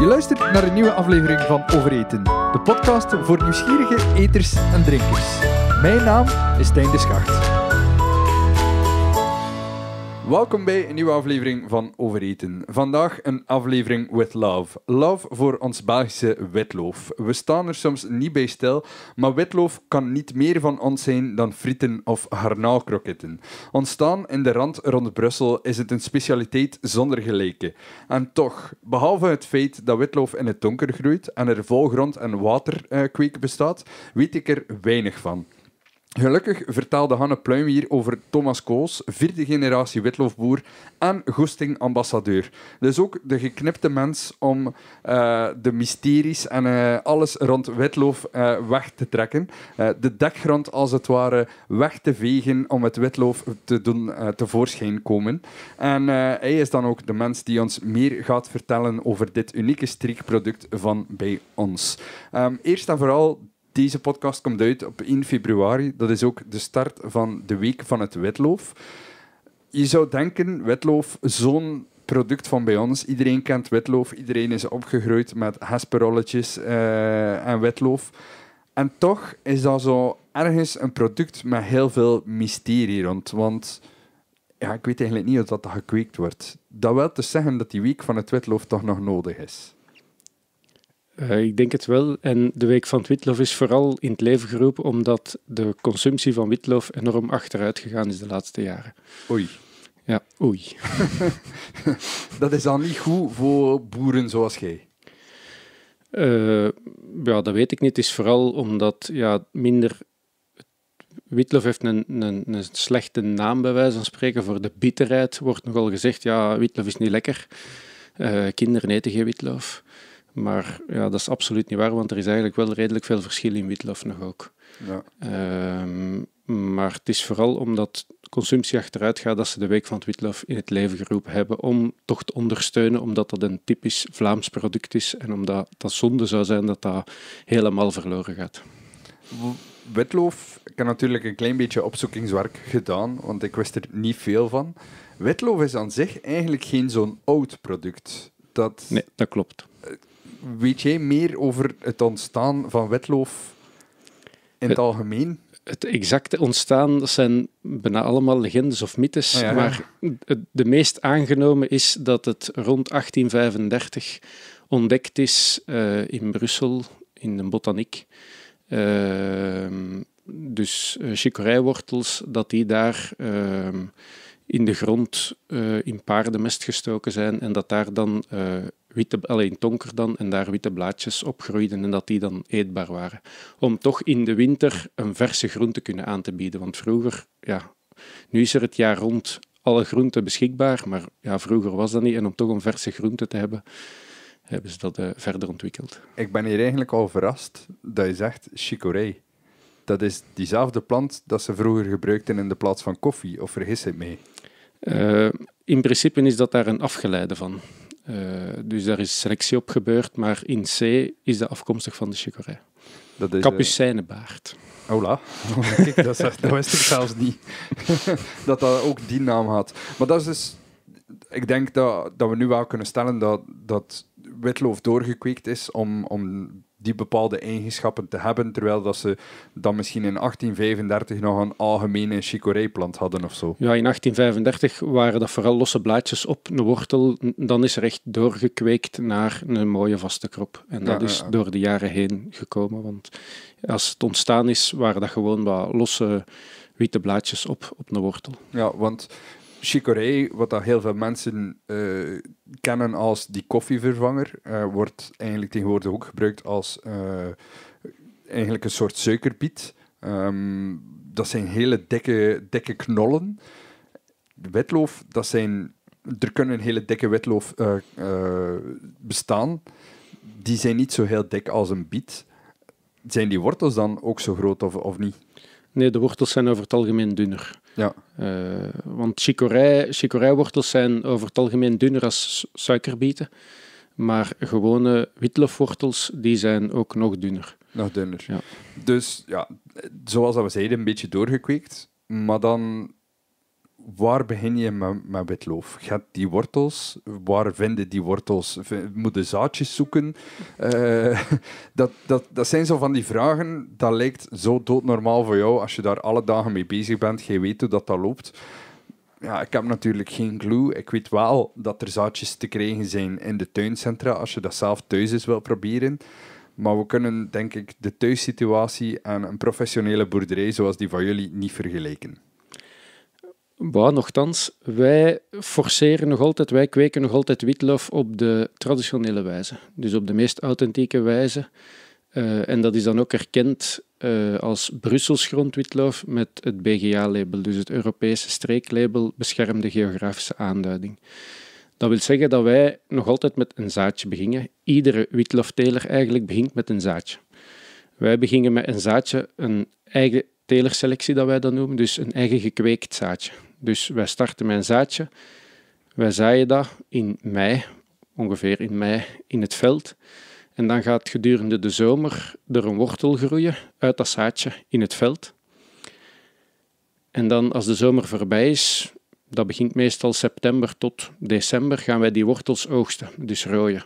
Je luistert naar een nieuwe aflevering van Overeten, de podcast voor nieuwsgierige eters en drinkers. Mijn naam is Stijn de Schacht. Welkom bij een nieuwe aflevering van Overeten. Vandaag een aflevering with love. Love voor ons Belgische witloof. We staan er soms niet bij stil, maar witloof kan niet meer van ons zijn dan frieten of harnaalkroketten. Ontstaan in de rand rond Brussel is het een specialiteit zonder gelijke. En toch, behalve het feit dat witloof in het donker groeit en er vol grond en waterkweek bestaat, weet ik er weinig van. Gelukkig vertaalde Hanne Pluim hier over Thomas Koos, vierde generatie witloofboer en goesting ambassadeur. Dus ook de geknipte mens om eh, de mysteries en eh, alles rond witloof eh, weg te trekken. de dekgrond als het ware weg te vegen om het witloof te doen tevoorschijn komen. En hij is dan ook de mens die ons meer gaat vertellen over dit unieke streekproduct van bij ons. Ehm, eerst en vooral deze podcast komt uit op 1 februari. Dat is ook de start van de week van het wetloof. Je zou denken, wetloof, zo'n product van bij ons. Iedereen kent wetloof, iedereen is opgegroeid met hasperolletjes eh, en wetloof. En toch is dat zo ergens een product met heel veel mysterie rond. Want ja, ik weet eigenlijk niet of dat, gekweekt wordt. Dat wil te dus zeggen dat die week van het wetloof toch nog nodig is. Eh, ik denk het wel. En de week van het witloof is vooral in het leven geroepen omdat de consumptie van witloof enorm achteruit gegaan is de laatste jaren. Oei. Ja, oei. dat is dan niet goed voor boeren zoals jij? Eh, ja, dat weet ik niet. Het is vooral omdat ja, minder Witlof heeft een, een, slechte naam, bij wijze van spreken, voor de bitterheid. Wordt nogal gezegd, ja, witlof is niet lekker. Eh, kinderen eten geen witlof. Maar ja, dat is absoluut niet waar, want er is eigenlijk wel redelijk veel verschil in witlof nog ook. Ja. Ehm, maar het is vooral omdat consumptie achteruit gaat dat ze de Week van het Witlof in het leven geroepen hebben om toch te ondersteunen, omdat dat een typisch Vlaams product is en omdat dat zonde zou zijn dat dat helemaal verloren gaat. Witloof, ik heb natuurlijk een klein beetje opzoekingswerk gedaan, want ik wist er niet veel van. Witloof is aan zich eigenlijk geen zo'n oud product. Dat... Nee, dat klopt. Eh, weet jij meer over het ontstaan van witloof in het algemeen? het exacte ontstaan dat zijn bijna allemaal legendes of mythes. Maar de meest aangenomen is dat het rond 1835 ontdekt is eh, in Brussel, in de botaniek. Ehm, dus eh, chicorijwortels, dat die daar ehm, in de grond eh, in paardenmest gestoken zijn en dat daar dan witte, alleen donker dan, en daar witte blaadjes op groeiden en dat die dan eetbaar waren. Om toch in de winter een verse groente kunnen aan te bieden. Want vroeger, ja, nu is er het jaar rond alle groenten beschikbaar, maar ja, vroeger was dat niet. En om toch een verse groente te hebben, hebben ze dat eh, verder ontwikkeld. Ik ben hier eigenlijk al verrast dat je zegt chicorée. Dat is diezelfde plant dat ze vroeger gebruikten in de plaats van koffie, of vergis ik mee? Eh, in principe is dat daar een afgeleide van. Eh, dus daar is selectie op gebeurd, maar in C is dat afkomstig van de chicorée. Dat is, Capucijnenbaard. Eh, Ola, dat, wist ik zelfs niet. dat dat ook die naam had. Maar dat is dus ik denk dat, dat we nu wel kunnen stellen dat, dat witloof doorgekweekt is om, om die bepaalde eigenschappen te hebben, terwijl dat ze dan misschien in 1835 nog een algemene chicorée-plant hadden of zo. Ja, in 1835 waren dat vooral losse blaadjes op een wortel. Dan is er echt doorgekweekt naar een mooie vaste krop. En dat is door de jaren heen gekomen, want als het ontstaan is, waren dat gewoon wat losse witte blaadjes op, op een wortel. Ja, want Chicorée, wat dat heel veel mensen eh, kennen als die koffievervanger, uh, wordt eigenlijk tegenwoordig ook gebruikt als eh, eigenlijk een soort suikerbiet. Ehm, dat zijn hele dikke, dikke knollen. Witloof, dat zijn... Er kunnen hele dikke witloof bestaan. Die zijn niet zo heel dik als een biet. Zijn die wortels dan ook zo groot of, of niet? Nee, de wortels zijn over het algemeen dunner. Ja. Eh, want chicorijwortels zijn over het algemeen dunner als suikerbieten. Maar gewone witlofwortels die zijn ook nog dunner. Nog dunner. Ja. Dus ja, zoals dat we zeiden, een beetje doorgekweekt. Maar dan waar begin je met, met witloof? Gaat die wortels, waar vinden die wortels? Moeten zaadjes zoeken? Eh, dat, dat, dat zijn zo van die vragen, dat lijkt zo doodnormaal voor jou als je daar alle dagen mee bezig bent. Je weet hoe dat, dat loopt. Ja, ik heb natuurlijk geen clue. Ik weet wel dat er zaadjes te krijgen zijn in de tuincentra als je dat zelf thuis eens wil proberen. Maar we kunnen, denk ik, de thuissituatie aan een professionele boerderij zoals die van jullie niet vergelijken. Bah, nochtans, wij forceren nog altijd, wij kweken nog altijd witlof op de traditionele wijze. Dus op de meest authentieke wijze. Eh, en dat is dan ook erkend eh, als Brussels grondwitloof met het BGA-label, dus het Europese streeklabel beschermde geografische aanduiding. Dat wil zeggen dat wij nog altijd met een zaadje beginnen. Iedere witlofteler eigenlijk begint met een zaadje. Wij begingen met een zaadje, een eigen telerselectie dat wij dat noemen, dus een eigen gekweekt zaadje. Dus wij starten met een zaadje, wij zaaien dat in mei, ongeveer in mei, in het veld. En dan gaat gedurende de zomer er een wortel groeien uit dat zaadje in het veld. En dan als de zomer voorbij is, dat begint meestal september tot december, gaan wij die wortels oogsten, dus rooien.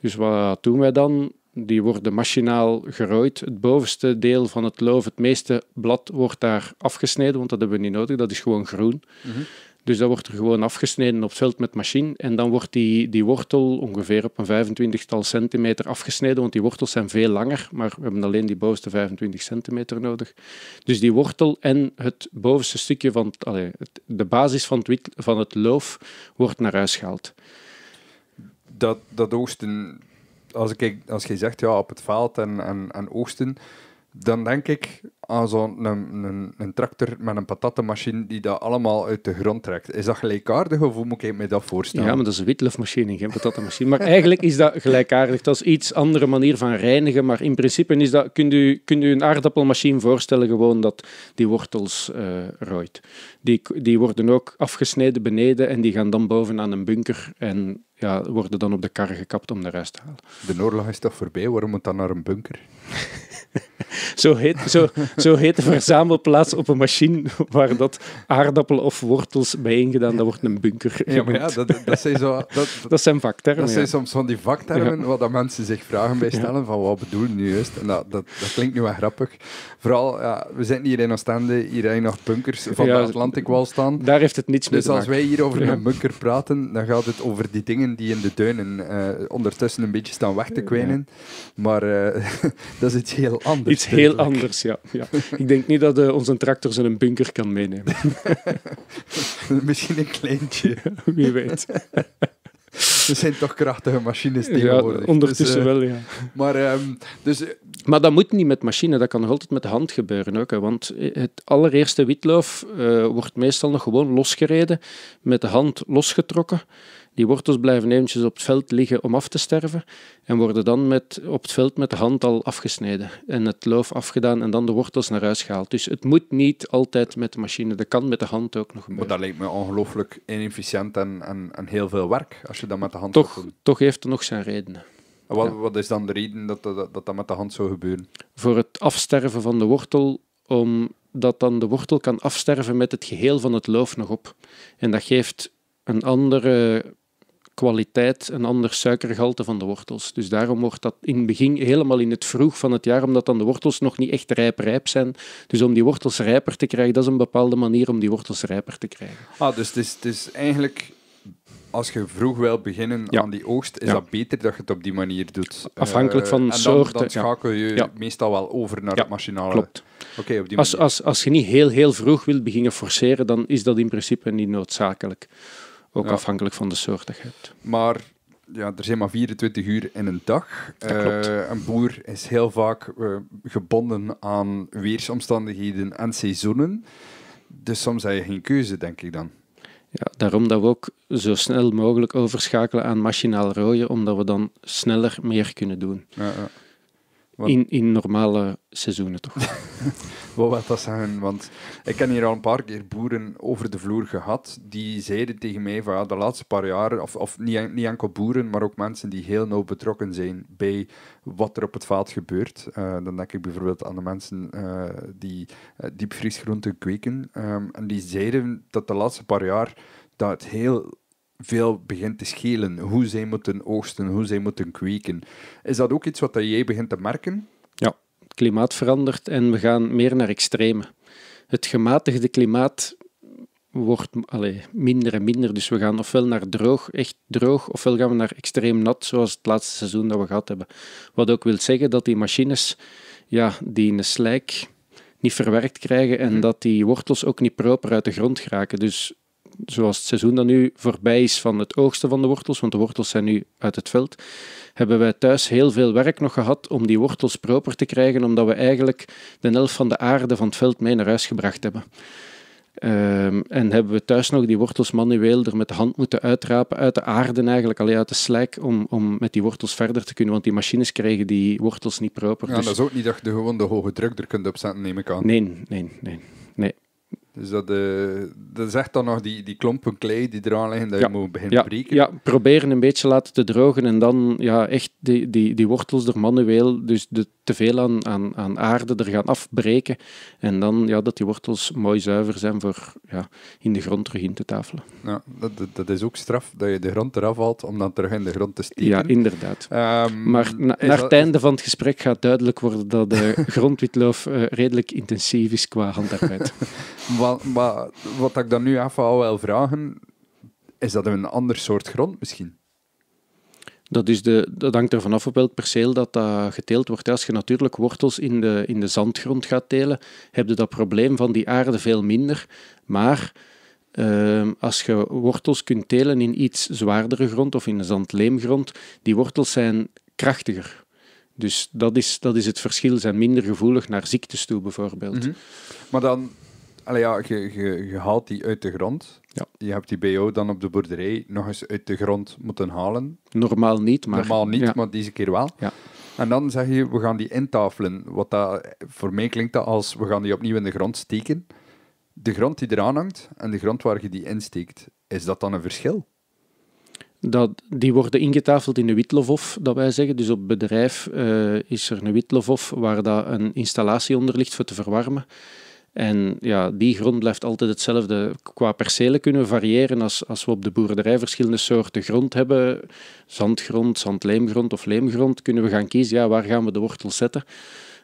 Dus wat doen wij dan? Die worden machinaal gerooid. Het bovenste deel van het loof, het meeste blad, wordt daar afgesneden, want dat hebben we niet nodig. Dat is gewoon groen. Mhm. Dus dat wordt er gewoon afgesneden op het veld met machine. En dan wordt die, die wortel ongeveer op een 25-tal centimeter afgesneden. Want die wortels zijn veel langer, maar we hebben alleen die bovenste 25 centimeter nodig. Dus die wortel en het bovenste stukje van de basis van het, van het loof wordt naar huis gehaald. Dat, dat oosten als, ik, als je zegt ja, op het veld en, en, en oogsten, dan denk ik aan zo'n een, een, tractor met een patatmachine die dat allemaal uit de grond trekt. Is dat gelijkaardig of hoe moet ik me dat voorstellen? Ja, maar dat is een witlofmachine, geen patatmachine. Maar eigenlijk is dat gelijkaardig. Dat is iets andere manier van reinigen, maar in principe is dat, kunt, u, kunt u een aardappelmachine voorstellen gewoon dat die wortels uh, rooit. Die, die worden ook afgesneden beneden en die gaan dan boven aan een bunker en ja, worden dan op de kar gekapt om de rest te halen. De oorlog is toch voorbij, waarom moet dat naar een bunker? zo, heet, zo, zo heet de verzamelplaats op een machine waar dat aardappelen of wortels bijeengedaan, dat wordt een bunker. Ja, maar ja, dat, dat, zijn zo, dat, zijn vaktermen. Dat zijn soms van die vaktermen ja. wat mensen zich vragen bij stellen van wat je nu juist. En dat, dat, klinkt nu wel grappig. Vooral, ja, we zitten hier in Oostende, hier zijn nog bunkers van de Atlantikwal staan. Daar heeft het niets mee dus te maken. Dus als wij hier over een bunker praten, dan gaat het over die dingen die in de duinen eh, ondertussen een beetje staan weg te kwijnen. Maar eh, Dat is iets heel anders. Iets heel anders, ja. ja. Ik denk niet dat uh, onze tractors in een bunker kan meenemen. Misschien een kleintje. Wie weet. Er zijn toch krachtige machines tegenwoordig. Dus, ondertussen eh, wel, ja. Maar, ehm, dus... Eh, maar dat moet niet met machine, dat kan nog altijd met de hand gebeuren ook. Hè, want het allereerste witloof wordt meestal nog gewoon losgereden, met de hand losgetrokken. Die wortels blijven eventjes op het veld liggen om af te sterven en worden dan met, op het veld met de hand al afgesneden en het loof afgedaan en dan de wortels naar huis gehaald. Dus het moet niet altijd met de machine, dat kan met de hand ook nog gebeuren. Maar dat lijkt me ongelooflijk inefficiënt en, en, heel veel werk als je dat met de hand toch, doet. Toch heeft het nog zijn redenen. Wat, wat is dan de reden dat dat, dat dat met de hand zou gebeuren? Voor het afsterven van de wortel, omdat dan de wortel kan afsterven met het geheel van het loof nog op. En dat geeft een andere kwaliteit en ander suikergehalte van de wortels. Dus daarom wordt dat in het begin helemaal in het vroeg van het jaar, omdat dan de wortels nog niet echt rijp-rijp zijn. Dus om die wortels rijper te krijgen, dat is een bepaalde manier om die wortels rijper te krijgen. Ah, dus het is, eigenlijk als je vroeg wil beginnen aan die oogst, is dat beter dat je het op die manier doet. Afhankelijk eh, van soorten. Dan schakel je ja. meestal wel over naar het machinale. Klopt. Okay, als, als, als je niet heel, heel vroeg wilt beginnen forceren, dan is dat in principe niet noodzakelijk. Ook afhankelijk van de soort dat je hebt. Maar ja, er zijn maar 24 uur in een dag. Uh, een boer is heel vaak eh, gebonden aan weersomstandigheden en seizoenen. Dus soms heb je geen keuze, denk ik dan. Ja, daarom dat we ook zo snel mogelijk overschakelen aan machinaal rooien, omdat we dan sneller meer kunnen doen. Ja, ja. In, in normale seizoenen toch? Wat wil dat zeggen? Want ik heb hier al een paar keer boeren over de vloer gehad die zeiden tegen mij van ja, de laatste paar jaar, of, of niet, niet enkel boeren, maar ook mensen die heel nauw betrokken zijn bij wat er op het veld gebeurt. Eh, dan denk ik bijvoorbeeld aan de mensen eh, die eh, diepvriesgroenten kweken. Ehm, en die zeiden dat de laatste paar jaar dat het heel veel begint te schelen. Hoe zij moeten oogsten, hoe zij moeten kweken. Is dat ook iets wat jij begint te merken? Ja, het klimaat verandert en we gaan meer naar extreme. Het gematigde klimaat wordt minder en minder. Dus we gaan ofwel naar droog, echt droog, ofwel gaan we naar extreem nat, zoals het laatste seizoen dat we gehad hebben. Wat ook wil zeggen dat die machines ja, die een slijk niet verwerkt krijgen en mhm. dat die wortels ook niet proper uit de grond geraken. Dus zoals het seizoen dan nu voorbij is van het oogsten van de wortels, want de wortels zijn nu uit het veld, hebben wij thuis heel veel werk nog gehad om die wortels proper te krijgen, omdat we eigenlijk de helft van de aarde van het veld mee naar huis gebracht hebben. Ehm, en hebben we thuis nog die wortels manueel er met de hand moeten uitrapen uit de aarde eigenlijk, alleen uit de slijk, om, om met die wortels verder te kunnen, want die machines kregen die wortels niet proper. Ja, dus... dat is ook niet dat je gewoon de hoge druk er kunt opzetten, neem ik aan. Nee, nee, nee. Dus dat, uh, dat is echt dan nog die, die klompen klei die eraan liggen, dat je moet beginnen breken. Ja, proberen een beetje laten te drogen en dan ja, echt die, die, die wortels er manueel, dus de, te veel aan, aan, aan aarde er gaan afbreken. En dan ja, dat die wortels mooi zuiver zijn voor ja, in de grond terug in te tafelen. Ja, dat, dat is ook straf, dat je de grond eraf haalt om dan terug in de grond te steken. Ja, inderdaad. Ehm, maar na, naar het einde van het gesprek gaat duidelijk worden dat de grondwitloof eh, redelijk intensief is qua handarbeid. Maar wat, ik dan nu af wil vragen, is dat een ander soort grond misschien? Dat, is de, dat hangt er vanaf op welk perceel dat, dat geteeld wordt. Als je natuurlijk wortels in de, in de zandgrond gaat telen, heb je dat probleem van die aarde veel minder. Maar ehm, als je wortels kunt telen in iets zwaardere grond of in een zandleemgrond, die wortels zijn krachtiger. Dus dat is, dat is het verschil. zijn minder gevoelig naar ziektes toe, bijvoorbeeld. Mhm. Maar dan, Allee, je, haalt die uit de grond. Ja. Je hebt die BO dan op de boerderij nog eens uit de grond moeten halen. Normaal niet, maar... niet, maar deze keer wel. Ja. En dan zeg je, we gaan die intafelen. Wat dat, voor mij klinkt dat als, we gaan die opnieuw in de grond steken. De grond die eraan hangt en de grond waar je die insteekt, is dat dan een verschil? Dat, die worden ingetafeld in de witlofof, dat wij zeggen. Dus op bedrijf eh, is er een witlofof waar dat een installatie onder ligt voor te verwarmen. En ja, die grond blijft altijd hetzelfde. Qua percelen kunnen we variëren als, als we op de boerderij verschillende soorten grond hebben. Zandgrond, zandleemgrond of leemgrond. Kunnen we gaan kiezen, ja, waar gaan we de wortel zetten.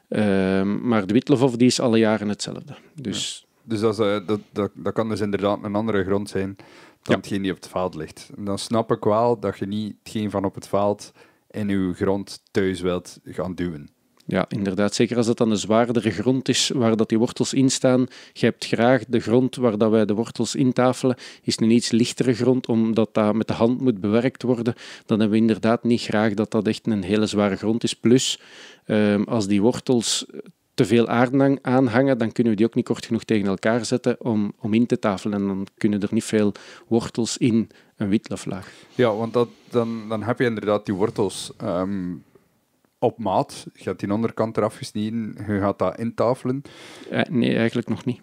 Ehm, maar de witlof die is alle jaren hetzelfde. Dus, dus dat, eh, dat, dat, dat kan dus inderdaad een andere grond zijn dan hetgeen die op het veld ligt. En dan snap ik wel dat je niet hetgeen van op het veld in uw grond thuis wilt gaan duwen. Ja, inderdaad. Zeker als dat dan een zwaardere grond is waar dat die wortels in staan. Je hebt graag de grond waar dat wij de wortels intafelen, is een iets lichtere grond, omdat dat met de hand moet bewerkt worden. Dan hebben we inderdaad niet graag dat dat echt een hele zware grond is. Plus, ehm, als die wortels te veel aardang aanhangen, dan kunnen we die ook niet kort genoeg tegen elkaar zetten om, om in te tafelen. En dan kunnen er niet veel wortels in een witlaflaag. Ja, want dat, dan, dan heb je inderdaad die wortels. Ehm, op maat. Je hebt die onderkant eraf gesneden, je gaat dat intafelen. nee, eigenlijk nog niet.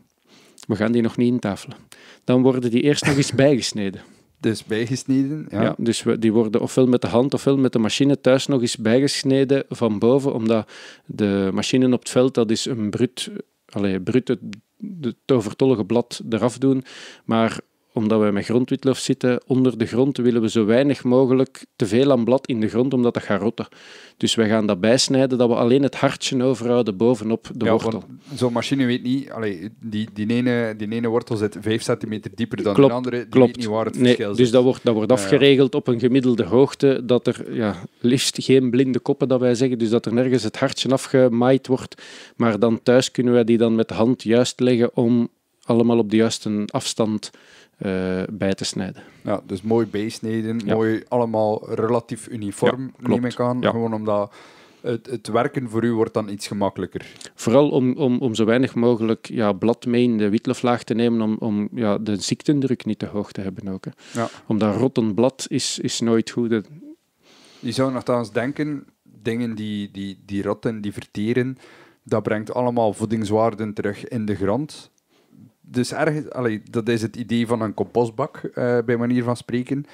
We gaan die nog niet intafelen. Dan worden die eerst nog eens bijgesneden. Dus bijgesneden, ja. dus we, die worden ofwel met de hand ofwel met de machine thuis nog eens bijgesneden van boven, omdat de machine op het veld, dat is een brut, allez, brut het, het overtollige blad eraf doen. Maar omdat we met grondwitlof zitten onder de grond, willen we zo weinig mogelijk te veel aan blad in de grond, omdat dat gaat rotten. Dus wij gaan dat bijsnijden, dat we alleen het hartje overhouden bovenop de wortel. Zo'n machine weet niet, allee, die, die, ene, die ene wortel zit 5 centimeter dieper dan klopt, de andere, die klopt. weet niet waar het verschil nee, dus zit. Dus dat wordt, dat wordt afgeregeld op een gemiddelde hoogte, dat er ja, liefst geen blinde koppen, dat wij zeggen, dus dat er nergens het hartje afgemaaid wordt, maar dan thuis kunnen wij die dan met de hand juist leggen om allemaal op de juiste afstand eh, bij te snijden. Ja, dus mooi bijsneden, mooi allemaal relatief uniform, ja, neem ik aan. Ja. Gewoon omdat het, het, werken voor u wordt dan iets gemakkelijker. Vooral om, om, om zo weinig mogelijk ja, blad mee in de witlooflaag te nemen, om, om ja, de ziektendruk niet te hoog te hebben ook. Hè. Ja. Omdat rotten blad is, is nooit goed. Hè. Je zou nogthans denken, dingen die, die, die rotten, die verteren, dat brengt allemaal voedingswaarden terug in de grond dus ergens, dat is het idee van een compostbak, eh, bij manier van spreken.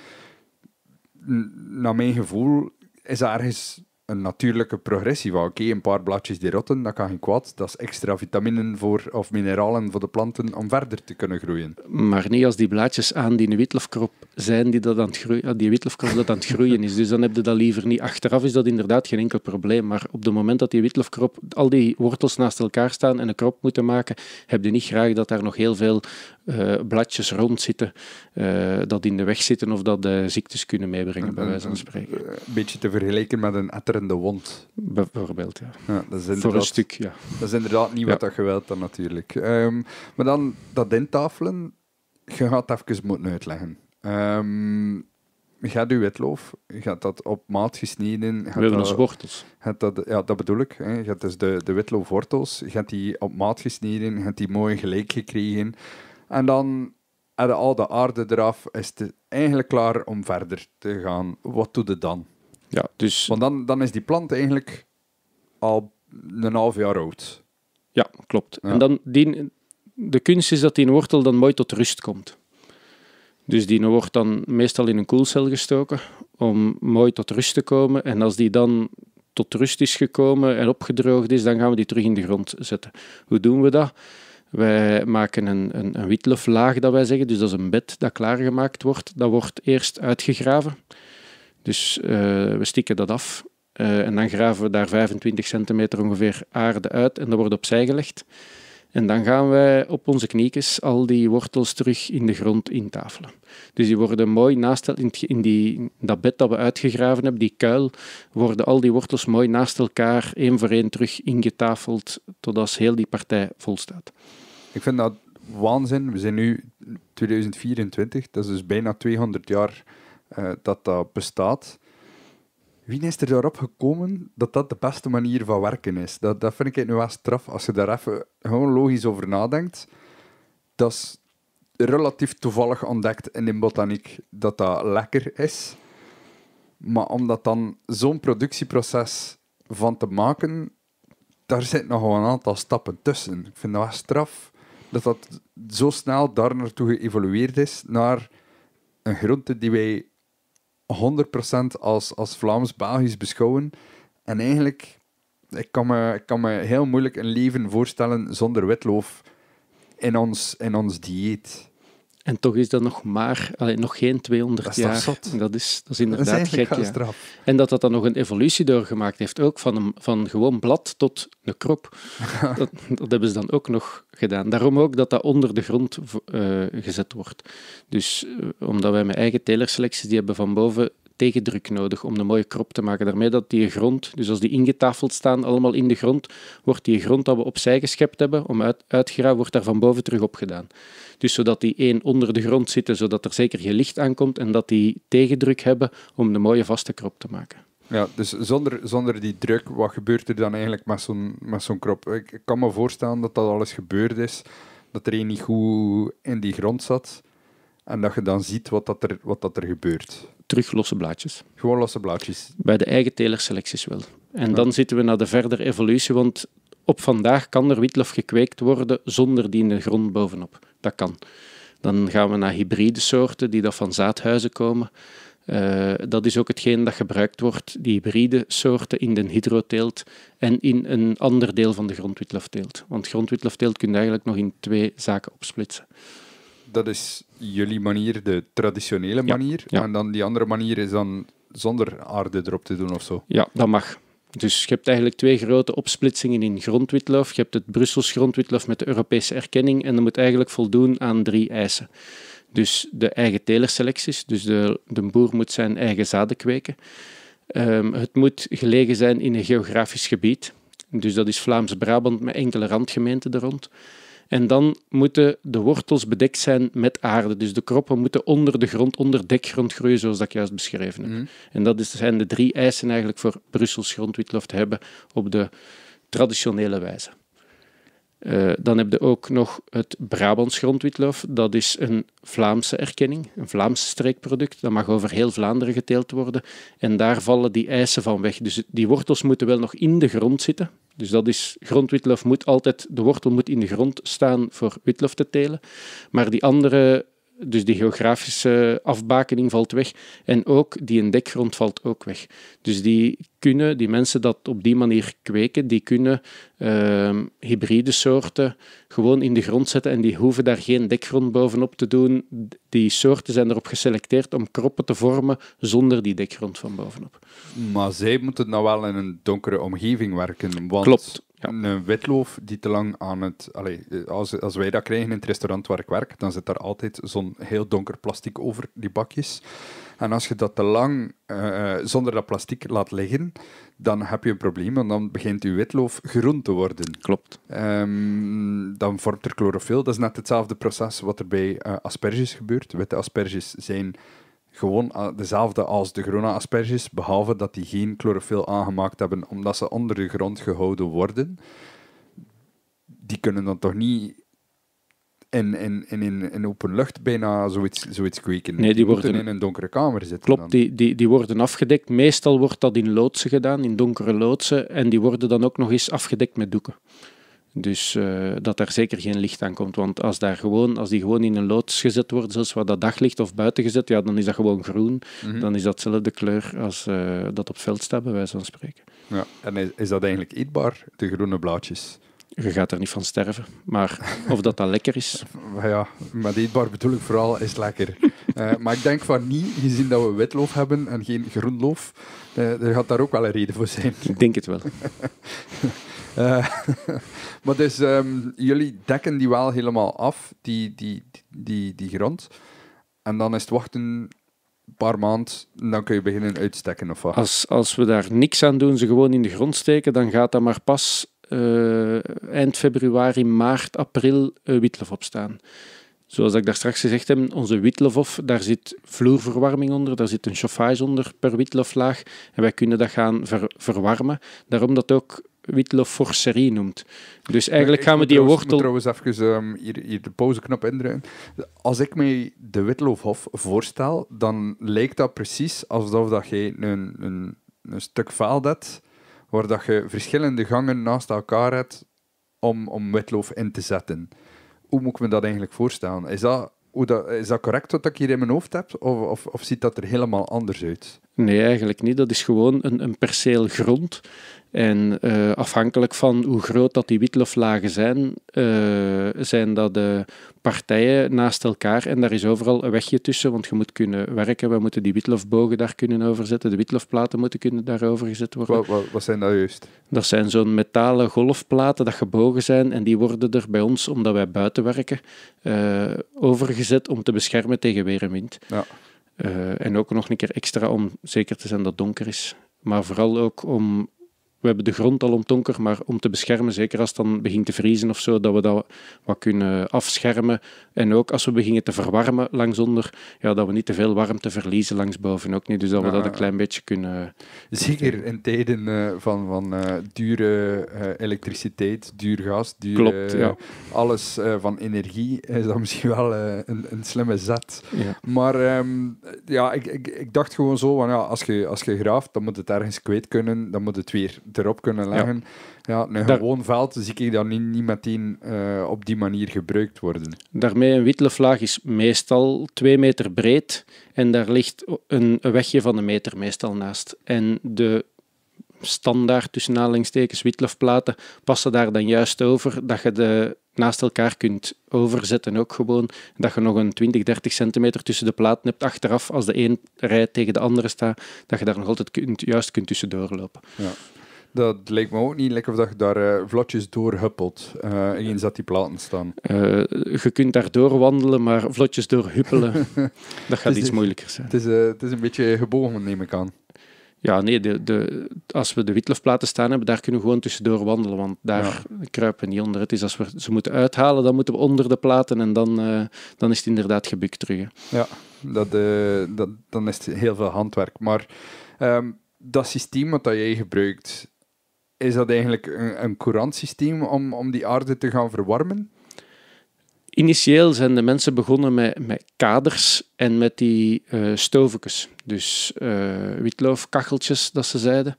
naar mijn gevoel is ergens een natuurlijke progressie. Oké, een paar blaadjes die rotten, dat kan geen kwaad. Dat is extra vitaminen voor, of mineralen voor de planten om verder te kunnen groeien. Maar niet als die blaadjes aan die witlofkrop zijn die, dat aan het groeien, ah, die witlofkrop dat aan het groeien is. Dus dan heb je dat liever niet. Achteraf is dat inderdaad geen enkel probleem. Maar op het moment dat die witlofkrop, al die wortels naast elkaar staan en een krop moeten maken, heb je niet graag dat daar nog heel veel eh, bladjes rondzitten eh, dat in de weg zitten of dat de eh, ziektes kunnen meebrengen, bij wijze van spreken. Een, beetje te vergelijken met een etterende wond. Bijvoorbeeld, ja. ja dat is Voor een stuk, ja. Dat is inderdaad niet wat dat geweld dan natuurlijk. Ehm, maar dan dat intafelen, je gaat het even moeten uitleggen. Ehm, gaat uw witloof, gaat dat op maat gesneden. Gaat Willen dat, wortels. Gaat dat, ja, dat bedoel ik. Hè. Je gaat dus de, de witloofwortels, je hebt die op maat gesneden, gaat hebt die mooi gelijk gekregen. En dan aan al de aarde eraf, is het eigenlijk klaar om verder te gaan. Wat doe je dan? Ja, dus... Want dan, dan is die plant eigenlijk al een half jaar oud. Ja, klopt. En dan die, de kunst is dat die wortel dan mooi tot rust komt. Dus die wordt dan meestal in een koelcel gestoken om mooi tot rust te komen. En als die dan tot rust is gekomen en opgedroogd is, dan gaan we die terug in de grond zetten. Hoe doen we dat? Wij maken een, een, een witloflaag, dat wij zeggen. Dus dat is een bed dat klaargemaakt wordt. Dat wordt eerst uitgegraven. Dus eh, we stikken dat af. Eh, en dan graven we daar 25 centimeter ongeveer aarde uit. En dat wordt opzij gelegd. En dan gaan wij op onze kniekjes al die wortels terug in de grond intafelen. Dus die worden mooi naast in, die, dat bed dat we uitgegraven hebben, die kuil, worden al die wortels mooi naast elkaar één voor één terug ingetafeld, totdat heel die partij vol staat. Ik vind dat waanzin. We zijn nu 2024, dat is dus bijna 200 jaar eh, dat dat bestaat. Wie is er daarop gekomen dat dat de beste manier van werken is? Dat, dat vind ik nu wel straf. Als je daar even gewoon logisch over nadenkt, dat is relatief toevallig ontdekt in de botaniek dat dat lekker is. Maar om dat dan zo'n productieproces van te maken, daar zit nog een aantal stappen tussen. Ik vind dat wel straf dat dat zo snel daar naartoe geëvolueerd is, naar een groente die wij 100% als, als Vlaams-Belgisch beschouwen. En eigenlijk, ik kan, me, ik kan me heel moeilijk een leven voorstellen zonder witloof in ons, in ons dieet. En toch is dat nog maar, allee, nog geen 200 jaar. Dat is, dat is inderdaad gek. En dat dat dan nog een evolutie doorgemaakt heeft, ook van, een, van gewoon blad tot een krop. dat, hebben ze dan ook nog gedaan. Daarom ook dat dat onder de grond eh, gezet wordt. Dus eh, omdat wij mijn eigen telerselecties die hebben van boven tegendruk nodig om een mooie krop te maken. Daarmee dat die grond, dus als die ingetafeld staan, allemaal in de grond, wordt die grond dat we opzij geschept hebben, om uit, wordt daar van boven terug opgedaan. Dus zodat die één onder de grond zitten, zodat er zeker geen licht aankomt en dat die tegendruk hebben om de mooie vaste krop te maken. Ja, dus zonder, zonder die druk, wat gebeurt er dan eigenlijk met zo'n, met zo'n krop? Ik, ik kan me voorstellen dat dat alles gebeurd is, dat er één niet goed in die grond zat en dat je dan ziet wat, dat er, wat dat er gebeurt. Terug losse blaadjes. Gewoon losse blaadjes. Bij de eigen telerselecties wel. En dan zitten we naar de verdere evolutie, want op vandaag kan er witlof gekweekt worden zonder die in de grond bovenop. Dat kan. Dan gaan we naar hybride soorten die dat van zaadhuizen komen. Eh, dat is ook hetgeen dat gebruikt wordt, die hybride soorten in de hydroteelt en in een ander deel van de grondwitlofteelt. Want grondwitlofteelt kun je eigenlijk nog in twee zaken opsplitsen dat is jullie manier, de traditionele manier. En dan die andere manier is dan zonder aarde erop te doen of zo. Ja, dat mag. Dus je hebt eigenlijk twee grote opsplitsingen in grondwitloof. Je hebt het Brussels grondwitloof met de Europese erkenning en dat moet eigenlijk voldoen aan drie eisen. Dus de eigen telerselecties, dus de, de boer moet zijn eigen zaden kweken. Ehm, het moet gelegen zijn in een geografisch gebied. Dus dat is Vlaams-Brabant met enkele randgemeenten er rond. En dan moeten de wortels bedekt zijn met aarde. Dus de kroppen moeten onder de grond, onder dekgrond groeien, zoals dat ik juist beschreven heb. Mhm. En dat zijn de drie eisen eigenlijk voor Brussels grondwitlof te hebben op de traditionele wijze. Eh, dan heb je ook nog het Brabants grondwitloof. Dat is een Vlaamse erkenning, een Vlaamse streekproduct. Dat mag over heel Vlaanderen geteeld worden. En daar vallen die eisen van weg. Dus die wortels moeten wel nog in de grond zitten. Dus dat is, grondwitlof moet altijd, de wortel moet in de grond staan voor witlof te telen. Maar die andere dus die geografische afbakening valt weg. En ook die dekgrond valt ook weg. Dus die kunnen, die mensen dat op die manier kweken, die kunnen ehm, hybride soorten gewoon in de grond zetten en die hoeven daar geen dekgrond bovenop te doen. Die soorten zijn erop geselecteerd om kroppen te vormen zonder die dekgrond van bovenop. Maar zij moeten nou wel in een donkere omgeving werken. Want... Klopt. Een eh, witloof die te lang aan het. Eh, als, als wij dat krijgen in het restaurant waar ik werk, dan zit daar altijd zo'n heel donker plastic over die bakjes. En als je dat te lang eh, zonder dat plastic laat liggen, dan heb je een probleem, want dan begint je witloof groen te worden. Klopt. Ehm, dan vormt er chlorofyl. Dat is net hetzelfde proces wat er bij asperges gebeurt. Witte asperges zijn gewoon ah, dezelfde als de groene asperges, behalve dat die geen chlorofyl aangemaakt hebben omdat ze onder de grond gehouden worden. Die kunnen dan toch niet in, in, in, in open lucht bijna zoiets, zoiets kweken. Nee, die worden in een donkere kamer zitten. Klopt, Die, die, die worden afgedekt. Meestal wordt dat in loodsen gedaan, in donkere loodsen. En die worden dan ook nog eens afgedekt met doeken. Dus eh, dat daar zeker geen licht aan komt. Want als, daar gewoon, als die gewoon in een loods gezet worden, zoals waar dat daglicht of buiten gezet, ja, dan is dat gewoon groen. Mhm. Dan is dat dezelfde kleur als eh, dat op het veld staat, bij wijze spreken. Ja. En is, is dat eigenlijk eetbaar, de groene blaadjes? Je gaat er niet van sterven, maar of dat dat lekker is. Ja, maar eetbaar bedoel ik vooral is lekker. Eh, maar ik denk van niet, gezien dat we witloof hebben en geen groenloof, uh, er gaat daar ook wel een reden voor zijn. Ik denk het wel. Eh, maar dus, ehm, jullie dekken die wel helemaal af, die, die, die, die grond. En dan is het wachten een paar maanden, dan kun je beginnen uitstekken of wat? Als, als we daar niks aan doen, ze gewoon in de grond steken, dan gaat dat maar pas eh, eind februari, maart, april eh, witlof opstaan. Zoals ik daar straks gezegd heb, onze witlof, daar zit vloerverwarming onder, daar zit een chauffage onder per witloflaag. En wij kunnen dat gaan verwarmen. Daarom dat ook witlof forcerie noemt. Dus eigenlijk gaan we die wortel... Ik trouwens even ehm, hier, hier, de pauzeknop indrukken. Als ik mij de Witlofhof voorstel, dan lijkt dat precies alsof dat je een, een, een stuk vaal dat waar dat je verschillende gangen naast elkaar hebt om, om witloof in te zetten. Hoe moet ik me dat eigenlijk voorstellen? Is dat, hoe dat, is dat correct wat ik hier in mijn hoofd heb, of, of, of ziet dat er helemaal anders uit? Nee, eigenlijk niet. Dat is gewoon een, een perceel grond en eh, afhankelijk van hoe groot dat die witloflagen zijn, eh, zijn dat de partijen naast elkaar. En daar is overal een wegje tussen, want je moet kunnen werken. We moeten die witlofbogen daar kunnen overzetten. De witlofplaten moeten kunnen daarover gezet worden. Wat, wat, zijn dat juist? Dat zijn zo'n metalen golfplaten dat gebogen zijn. En die worden er bij ons, omdat wij buiten werken, eh, overgezet om te beschermen tegen weer en wind. Ja. en ook nog een keer extra om zeker te zijn dat het donker is. Maar vooral ook om we hebben de grond al ontonker, maar om te beschermen, zeker als het dan begint te vriezen of zo, dat we dat wat kunnen afschermen. En ook als we beginnen te verwarmen langs onder, ja, dat we niet te veel warmte verliezen langs boven ook niet. Dus dat we dat een klein beetje kunnen... Zeker in tijden eh, van, van eh, dure eh, elektriciteit, duur gas, duur... Klopt, Alles van energie is dat misschien wel een, een, slimme zet. Maar ehm, ja, ik, ik, ik, dacht gewoon zo, van, ja, als, je, als je graaft, dan moet het ergens kwijt kunnen, dan moet het weer erop kunnen leggen. Ja. een Daar... gewoon veld zie ik dat niet, niet meteen eh, op die manier gebruikt worden. Daarmee een witlevlaag is meestal twee meter breed en daar ligt een wegje van een meter meestal naast. En de standaard tussen aanhalingstekens witlofplaten passen daar dan juist over dat je de naast elkaar kunt overzetten ook gewoon. Dat je nog een 20, 30 centimeter tussen de platen hebt achteraf als de een rij tegen de andere staat, dat je daar nog altijd kunt, juist kunt tussendoor lopen. Ja. Dat lijkt me ook niet lekker dat je daar uh, vlotjes doorhuppelt, En eh, eens dat die platen staan. Eh, je kunt daar doorwandelen, maar vlotjes doorhuppelen, dat gaat iets moeilijker zijn. Het is, het is een beetje gebogen, neem ik aan. Ja, nee, de, de, als we de witlofplaten staan hebben, daar kunnen we gewoon tussendoor wandelen, want daar kruipen niet onder. Het is als we ze moeten uithalen, dan moeten we onder de platen en dan, dan is het inderdaad gebukt terug. Ja, dat, dat, dan is het heel veel handwerk. Maar ehm, dat systeem wat jij gebruikt, is dat eigenlijk een, een courant systeem om, om die aarde te gaan verwarmen? Initieel zijn de mensen begonnen met, met kaders en met die uh, Dus uh, eh, witloofkacheltjes, dat ze zeiden.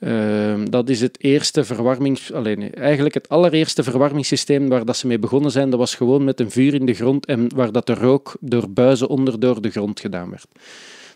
Ehm, dat is het eerste verwarmings... Alleen, eigenlijk het allereerste verwarmingssysteem waar dat ze mee begonnen zijn, dat was gewoon met een vuur in de grond en waar dat de rook door buizen onder door de grond gedaan werd.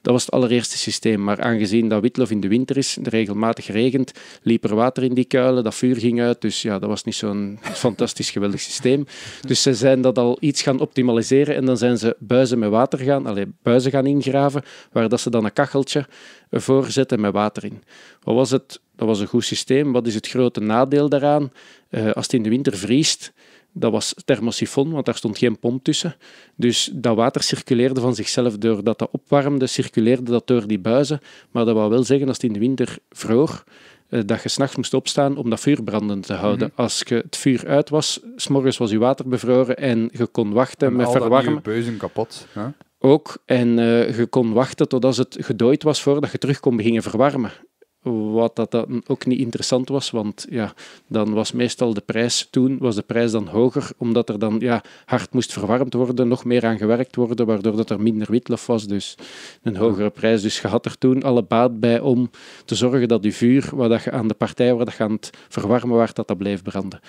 Dat was het allereerste systeem. Maar aangezien dat Witlof in de winter is, er regelmatig regent, liep er water in die kuilen, dat vuur ging uit. Dus ja, dat was niet zo'n fantastisch geweldig systeem. Dus ze zijn dat al iets gaan optimaliseren en dan zijn ze buizen met water gaan, alleen buizen gaan ingraven, waar dat ze dan een kacheltje voor zetten met water in. Wat was het? Dat was een goed systeem. Wat is het grote nadeel daaraan? Eh, als het in de winter vriest, dat was thermosifon, want daar stond geen pomp tussen. Dus dat water circuleerde van zichzelf doordat dat opwarmde, circuleerde dat door die buizen. Maar dat wou wel zeggen, als het in de winter vroor, eh, dat je s'nachts moest opstaan om dat vuur brandend te houden. Mhm. Als je het vuur uit was, s'morgens was je water bevroren en je kon wachten en met al verwarmen. je beuzen kapot. Ook, en eh, je kon wachten totdat het gedooid was voordat je terug kon beginnen verwarmen. Wat dat dan ook niet interessant was, want ja, dan was meestal de prijs toen was de prijs dan hoger, omdat er dan ja, hard moest verwarmd worden, nog meer aan gewerkt worden, waardoor dat er minder witlof was, dus een hogere prijs. Dus je had er toen alle baat bij om te zorgen dat die vuur, wat dat je aan de partij waar je aan het verwarmen waart, dat dat bleef branden.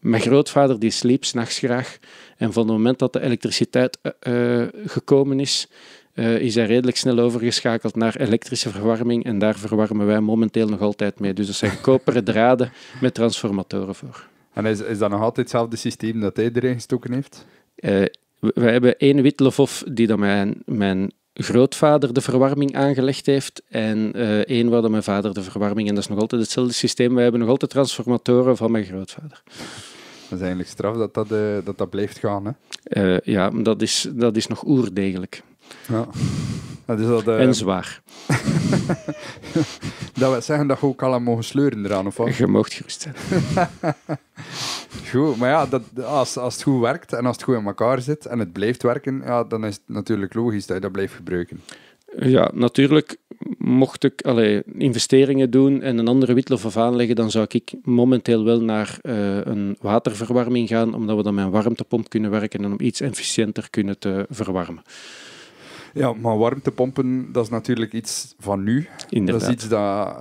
Mijn grootvader die sliep s'nachts graag. En van het moment dat de elektriciteit eh, eh, gekomen is, eh, is hij redelijk snel overgeschakeld naar elektrische verwarming. En daar verwarmen wij momenteel nog altijd mee. Dus dat zijn koperen draden met transformatoren voor. En is, is dat nog altijd hetzelfde systeem dat iedereen erin gestoken heeft? Uh, we hebben één of die dan mijn, mijn grootvader de verwarming aangelegd heeft en eh, één waar dan mijn vader de verwarming. En dat is nog altijd hetzelfde systeem. We hebben nog altijd transformatoren van mijn grootvader. Dat is eigenlijk straf dat dat, dat, dat blijft gaan. Hè? ja, dat is, dat is nog oerdegelijk. Ja. Dat is dat, eh, En zwaar. dat wil zeggen dat we ook allemaal mogen sleuren eraan, of wat? Je mocht gerust goed, maar ja, dat, als, als het goed werkt en als het goed in elkaar zit en het blijft werken, ja, dan is het natuurlijk logisch dat je dat blijft gebruiken. Ja, natuurlijk mocht ik allee, investeringen doen en een andere witlof aanleggen, dan zou ik momenteel wel naar eh, een waterverwarming gaan, omdat we dan met een warmtepomp kunnen werken en om iets efficiënter kunnen te verwarmen. Ja, maar warmtepompen, dat is natuurlijk iets van nu. Dat is iets dat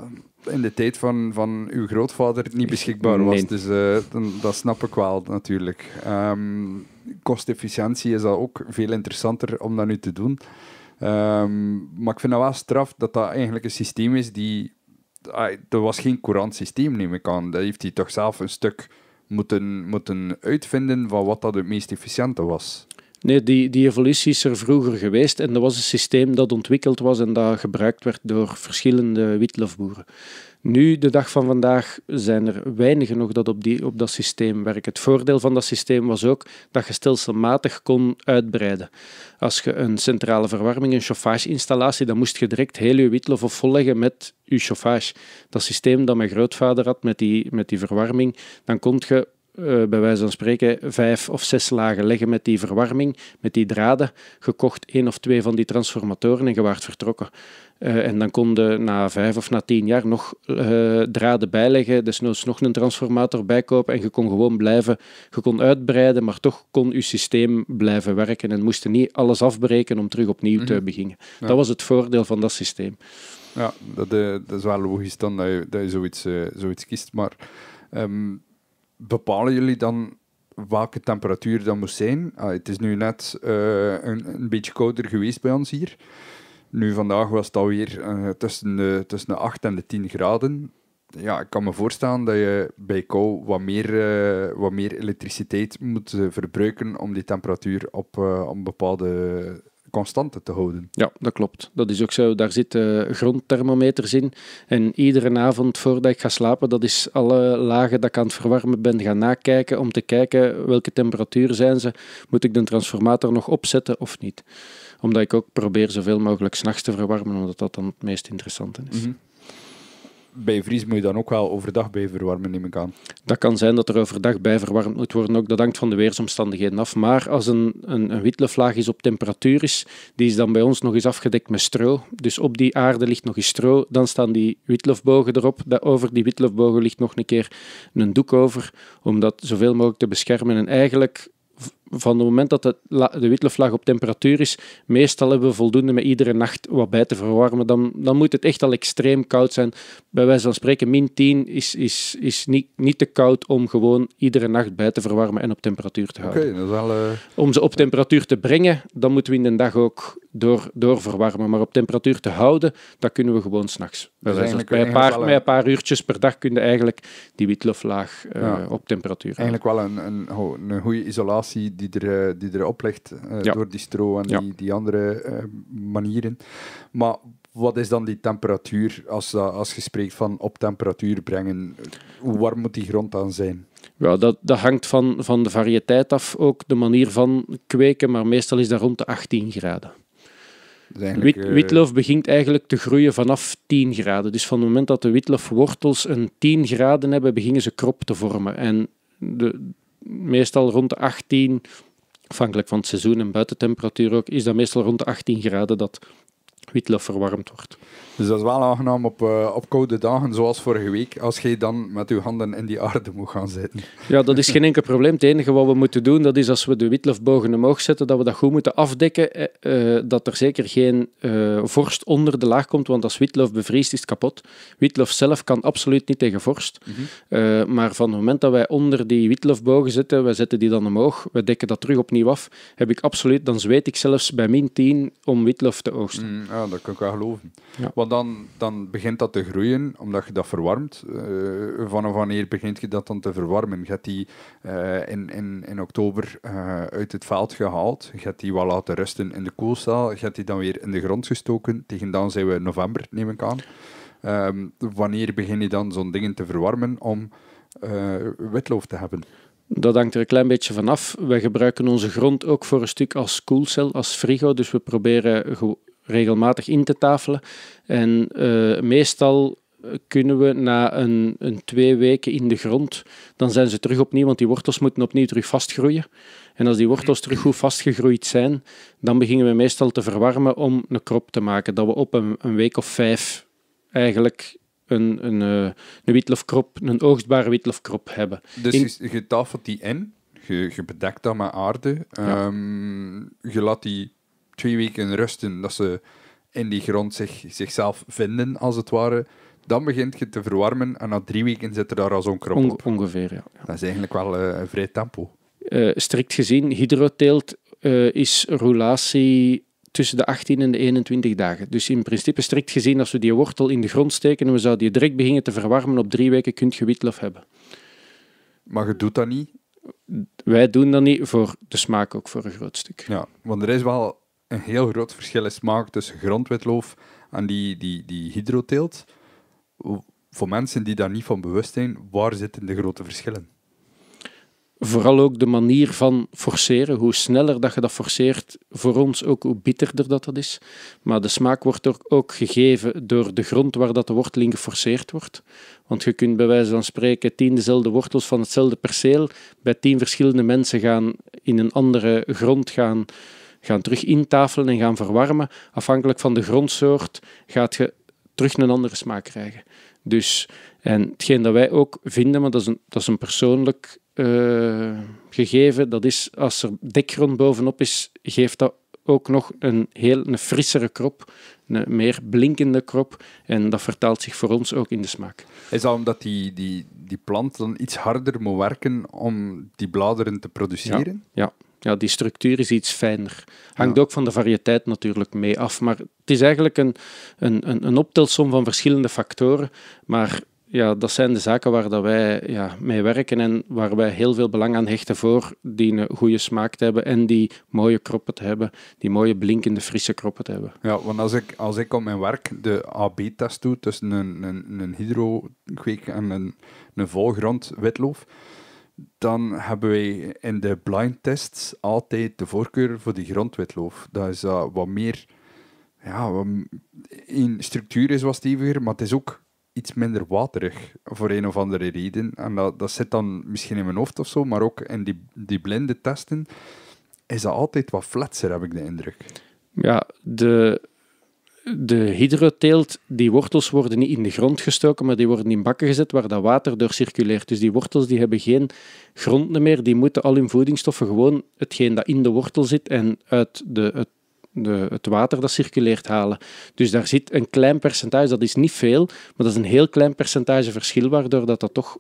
in de tijd van, van uw grootvader niet beschikbaar was. Dus eh, dan, dat snap ik wel, natuurlijk. Um, kostefficiëntie is dat ook veel interessanter om dat nu te doen. Ehm, maar ik vind dat wel straf dat dat eigenlijk een systeem is die... Er dat was geen courant systeem, neem ik aan. Dat heeft hij toch zelf een stuk moeten, moeten uitvinden van wat dat het meest efficiënte was. Nee, die, die evolutie is er vroeger geweest en dat was een systeem dat ontwikkeld was en dat gebruikt werd door verschillende witlofboeren. Nu, de dag van vandaag, zijn er weinigen nog dat op, die, op dat systeem werken. Het voordeel van dat systeem was ook dat je stelselmatig kon uitbreiden. Als je een centrale verwarming, een chauffageinstallatie, dan moest je direct heel je witlof volleggen met je chauffage. Dat systeem dat mijn grootvader had met die, met die verwarming, dan kon je eh, bij wijze van spreken vijf of zes lagen leggen met die verwarming, met die draden, gekocht één of twee van die transformatoren en gewaard vertrokken. Eh, en dan konden na vijf of na tien jaar nog eh, draden bijleggen, desnoods nog een transformator bijkopen en je kon gewoon blijven, je kon uitbreiden, maar toch kon je systeem blijven werken en moesten niet alles afbreken om terug opnieuw te mhm. beginnen. Dat was het voordeel van dat systeem. Ja, dat, dat is wel logisch dan dat je, dat je zoiets, zoiets kiest, maar... Ehm, bepalen jullie dan welke temperatuur dat moest zijn? Ah, het is nu net eh, een, beetje kouder geweest bij ons hier. Nu vandaag was het alweer uh, tussen, de, tussen de 8 en de 10 graden. Ja, ik kan me voorstellen dat je bij kou wat meer, eh, wat meer elektriciteit moet verbruiken om die temperatuur op, op een bepaalde constante te houden. Ja, dat klopt. Dat is ook zo. Daar zitten eh, grondthermometers in. En iedere avond voordat ik ga slapen, dat is alle lagen dat ik aan het verwarmen ben gaan nakijken om te kijken welke temperatuur zijn ze. Moet ik de transformator nog opzetten of niet? Omdat ik ook probeer zoveel mogelijk s'nachts te verwarmen, omdat dat dan het meest interessante is. Mhm bij Vries moet je dan ook wel overdag bij verwarmen, neem ik aan. Dat kan zijn dat er overdag bij verwarmd moet worden. Ook dat hangt van de weersomstandigheden af. Maar als een, een, een is op temperatuur is, die is dan bij ons nog eens afgedekt met stro. Dus op die aarde ligt nog eens stro. Dan staan die witlofbogen erop. over die witlofbogen ligt nog een keer een doek over, om dat zoveel mogelijk te beschermen. En eigenlijk van het moment dat de, witloflaag op temperatuur is, meestal hebben we voldoende met iedere nacht wat bij te verwarmen. Dan, dan moet het echt al extreem koud zijn. Bij wijze van spreken, min 10 is, is, is niet, niet te koud om gewoon iedere nacht bij te verwarmen en op temperatuur te houden. wel, eh, Om ze op temperatuur te brengen, dan moeten we in de dag ook door, door verwarmen. Maar op temperatuur te houden, dat kunnen we gewoon s'nachts. nachts. dus bij, bij, een paar, een paar uurtjes per dag kun je eigenlijk die witloflaag uh, eh, op temperatuur Eigenlijk wel een, een, een goede isolatie die, er, eh, die erop legt eh, door die stro en die, andere eh, manieren. Maar wat is dan die temperatuur, als, als je spreekt van op temperatuur brengen? Hoe warm moet die grond dan zijn? Ja, dat, dat hangt van, van de variëteit af, ook de manier van kweken, maar meestal is dat rond de 18 graden. Witlof witloof begint eigenlijk te groeien vanaf 10 graden. Dus van het moment dat de witloofwortels een 10 graden hebben, beginnen ze krop te vormen. En de, meestal rond de 18, afhankelijk van het seizoen en buitentemperatuur ook, is dat meestal rond de 18 graden dat witlof verwarmd wordt. Dus dat is wel aangenaam op, eh, op koude dagen, zoals vorige week, als je dan met je handen in die aarde moet gaan zitten. Ja, dat is geen enkel probleem. Het enige wat we moeten doen, dat is als we de witlofbogen omhoog zetten, dat we dat goed moeten afdekken, eh, eh, dat er zeker geen vorst onder de laag komt, want als witlof bevriest, is het kapot. Witlof zelf kan absoluut niet tegen vorst, mhm. maar van het moment dat wij onder die witlofbogen zitten, wij zetten die dan omhoog, we dekken dat terug opnieuw af, heb ik absoluut, dan zweet ik zelfs bij min 10 om witlof te oogsten. Mhm ja, dat kan ik wel geloven. Want dan, dan begint dat te groeien, omdat je dat verwarmt. Eh, vanaf wanneer begint je dat dan te verwarmen? gaat die eh, in, in, in oktober eh, uit het veld gehaald. gaat die wat laten rusten in de koelcel. gaat die dan weer in de grond gestoken. Tegen dan zijn we november, neem ik aan. Ehm, wanneer begin je dan zo'n dingen te verwarmen om witloof te hebben? Dat hangt er een klein beetje vanaf. We gebruiken onze grond ook voor een stuk als koelcel, als frigo. Dus we proberen regelmatig in te tafelen. En eh, meestal kunnen we na een, een, twee weken in de grond, dan zijn ze terug opnieuw, want die wortels moeten opnieuw terug vastgroeien. En als die wortels terug goed vastgegroeid zijn, dan beginnen we meestal te verwarmen om een krop te maken. Dat we op een, een week of vijf eigenlijk een, een, eh, een witlofkrop, een oogstbare witlofkrop hebben. Dus je tafelt die in, je, bedekt dat met aarde, ehm, je laat die twee weken rusten, dat ze in die grond zich, zichzelf vinden, als het ware. Dan begint je te verwarmen en na drie weken zit er daar al zo'n krop op. ongeveer, ja. Dat is eigenlijk wel eh, een vrij tempo. Eh, strikt gezien, hydroteelt uh, is roulatie tussen de 18 en de 21 dagen. Dus in principe, strikt gezien, als we die wortel in de grond steken en we zouden die direct beginnen te verwarmen, op drie weken kun je witlof hebben. Maar je doet dat niet? Wij doen dat niet, voor de smaak ook, voor een groot stuk. Ja, want er is wel een heel groot verschil is smaak tussen grondwitloof en die, die, die hydroteelt. Voor mensen die daar niet van bewust zijn, waar zitten de grote verschillen? Vooral ook de manier van forceren. Hoe sneller dat je dat forceert, voor ons ook hoe bitterder dat, dat is. Maar de smaak wordt ook gegeven door de grond waar dat de worteling geforceerd wordt. Want je kunt bij wijze van spreken tien dezelfde wortels van hetzelfde perceel bij tien verschillende mensen gaan in een andere grond gaan gaan terug intafelen en gaan verwarmen. Afhankelijk van de grondsoort gaat je terug een andere smaak krijgen. Dus, en hetgeen dat wij ook vinden, maar dat is een, dat is een persoonlijk eh, gegeven, dat is als er dekgrond bovenop is, geeft dat ook nog een heel een frissere krop, een meer blinkende krop. En dat vertaalt zich voor ons ook in de smaak. Is dat omdat die, die, die plant dan iets harder moet werken om die bladeren te produceren? ja. ja ja, die structuur is iets fijner. Hangt ook van de variëteit natuurlijk mee af. Maar het is eigenlijk een, een, een, een optelsom van verschillende factoren. Maar ja, dat zijn de zaken waar dat wij ja, mee werken en waar wij heel veel belang aan hechten voor die een goede smaak te hebben en die mooie kroppen te hebben, die mooie blinkende frisse kroppen te hebben. Ja, want als ik, als ik op mijn werk de AB-test doe tussen een, een, een hydro en een, een volgrond witloof, dan hebben wij in de blind tests altijd de voorkeur voor die grondwetloof. Dat is eh, wat meer, ja, in structuur is wat steviger, maar het is ook iets minder waterig voor een of andere reden. En dat, dat zit dan misschien in mijn hoofd of zo, maar ook in die, die blinde testen is dat altijd wat flatser, heb ik de indruk. Ja, de de hydroteelt, die wortels worden niet in de grond gestoken, maar die worden in bakken gezet waar dat water door circuleert. Dus die wortels die hebben geen grond meer, die moeten al hun voedingsstoffen gewoon hetgeen dat in de wortel zit en uit de, het, de, het water dat circuleert halen. Dus daar zit een klein percentage, dat is niet veel, maar dat is een heel klein percentage verschil, waardoor dat, dat toch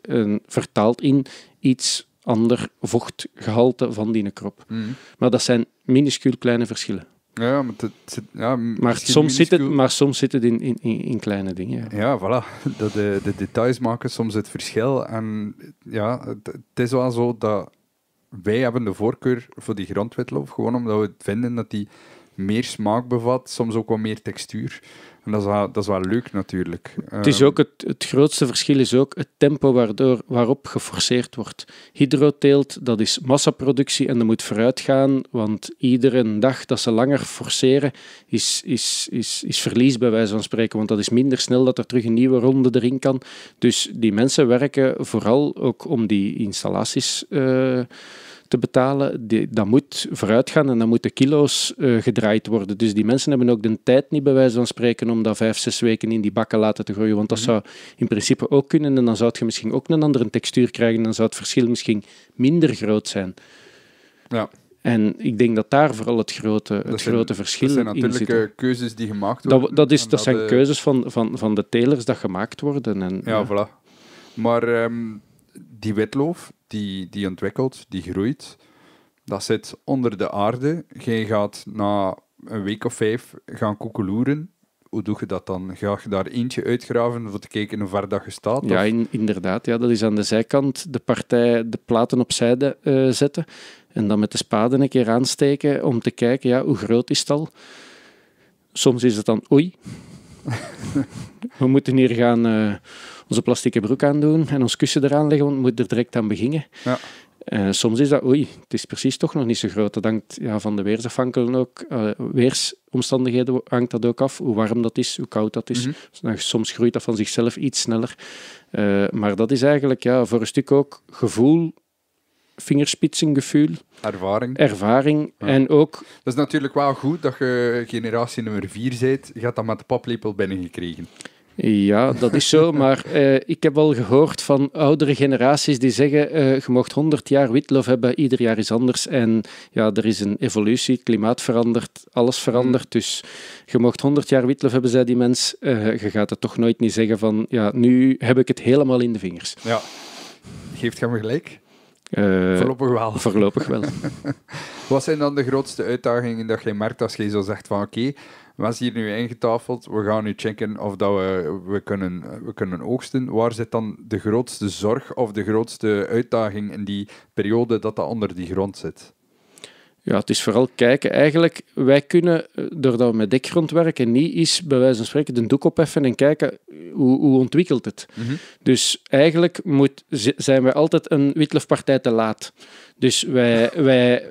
eh, een, vertaalt in iets ander vochtgehalte van die krop. Mm. Maar dat zijn minuscuul kleine verschillen. Ja, maar, het ja, maar, soms zit het, maar soms zit het in, in, in kleine dingen. Ja, voilà. Dat de, eh, de, details maken soms het verschil. En ja, het, is wel zo dat wij hebben de voorkeur voor die grondwitlof, gewoon omdat we vinden dat die meer smaak bevat, soms ook wat meer textuur. En dat is wel, dat leuk natuurlijk. Het, is ehm, ook het, grootste verschil is ook het tempo waardoor, waarop geforceerd wordt. Hydroteelt, dat is massaproductie en dat moet vooruit gaan, want iedere dag dat ze langer forceren is, is, is, is verlies bij wijze van spreken, want dat is minder snel dat er terug een nieuwe ronde erin kan. Dus die mensen werken vooral ook om die installaties... Eh, te betalen, dat moet vooruit gaan en dan moeten kilo's eh, gedraaid worden. Dus die mensen hebben ook de tijd niet bij wijze van spreken om dat vijf, zes weken in die bakken laten te groeien. Want dat mhm. zou in principe ook kunnen en dan zou je misschien ook een andere textuur krijgen. Dan zou het verschil misschien minder groot zijn. Ja. En ik denk dat daar vooral het grote, het grote verschil in zit. Dat zijn natuurlijk keuzes die gemaakt worden. Dat, dat, is, dat, zijn eh, keuzes van, van, van de telers dat gemaakt worden. En, ja, voilà. Maar ehm, die wetloof die, die ontwikkelt, die groeit. Dat zit onder de aarde. Jij gaat na een week of vijf gaan koekeloeren. Hoe doe je dat dan? Ga je daar eentje uitgraven om te kijken hoe ver dat je staat? Ja, inderdaad. Ja, dat is aan de zijkant de partij de platen opzijde uh, zetten. En dan met de spaden een keer aansteken om te kijken ja, hoe groot is het al. Soms is het dan oei. We moeten hier gaan... Eh, onze plastieke broek aandoen en ons kussen eraan leggen, want we moeten er direct aan beginnen. Ja. Eh, soms is dat, oei, het is precies toch nog niet zo groot. Dat hangt ja, van de weersafhankelen ook. Uh, weersomstandigheden hangt dat ook af. Hoe warm dat is, hoe koud dat is. Mhm. Dus nou, soms groeit dat van zichzelf iets sneller. Eh, maar dat is eigenlijk ja, voor een stuk ook gevoel, vingerspitsengevoel. Ervaring. Ervaring en ook... Dat is natuurlijk wel goed dat je generatie nummer vier bent. Je hebt dat met de paplepel binnengekregen. gekregen. Ja, dat is zo. maar eh, ik heb wel gehoord van oudere generaties die zeggen: eh, je mocht 100 jaar witlof hebben, ieder jaar is anders. En ja, er is een evolutie, klimaat verandert, alles verandert. Mm. Dus je mocht 100 jaar witlof hebben, zei die mens. Eh, je gaat het toch nooit niet zeggen van: ja, nu heb ik het helemaal in de vingers. Ja, geeft hem gelijk. voorlopig wel. Voorlopig wel. Wat zijn dan de grootste uitdagingen dat je merkt als je zo zegt van oké, is hier nu ingetafeld, we gaan nu checken of dat we, we, kunnen, we kunnen oogsten. Waar zit dan de grootste zorg of de grootste uitdaging in die periode dat dat onder die grond zit? Ja, het is vooral kijken. Eigenlijk, wij kunnen, eh, doordat we met dekgrond werken, niet eens bij wijze van spreken de doek opheffen en kijken eh, hoe, hoe ontwikkelt het. Mhm. Dus eigenlijk moet, zijn wij altijd een witlofpartij te laat. Dus wij, wij,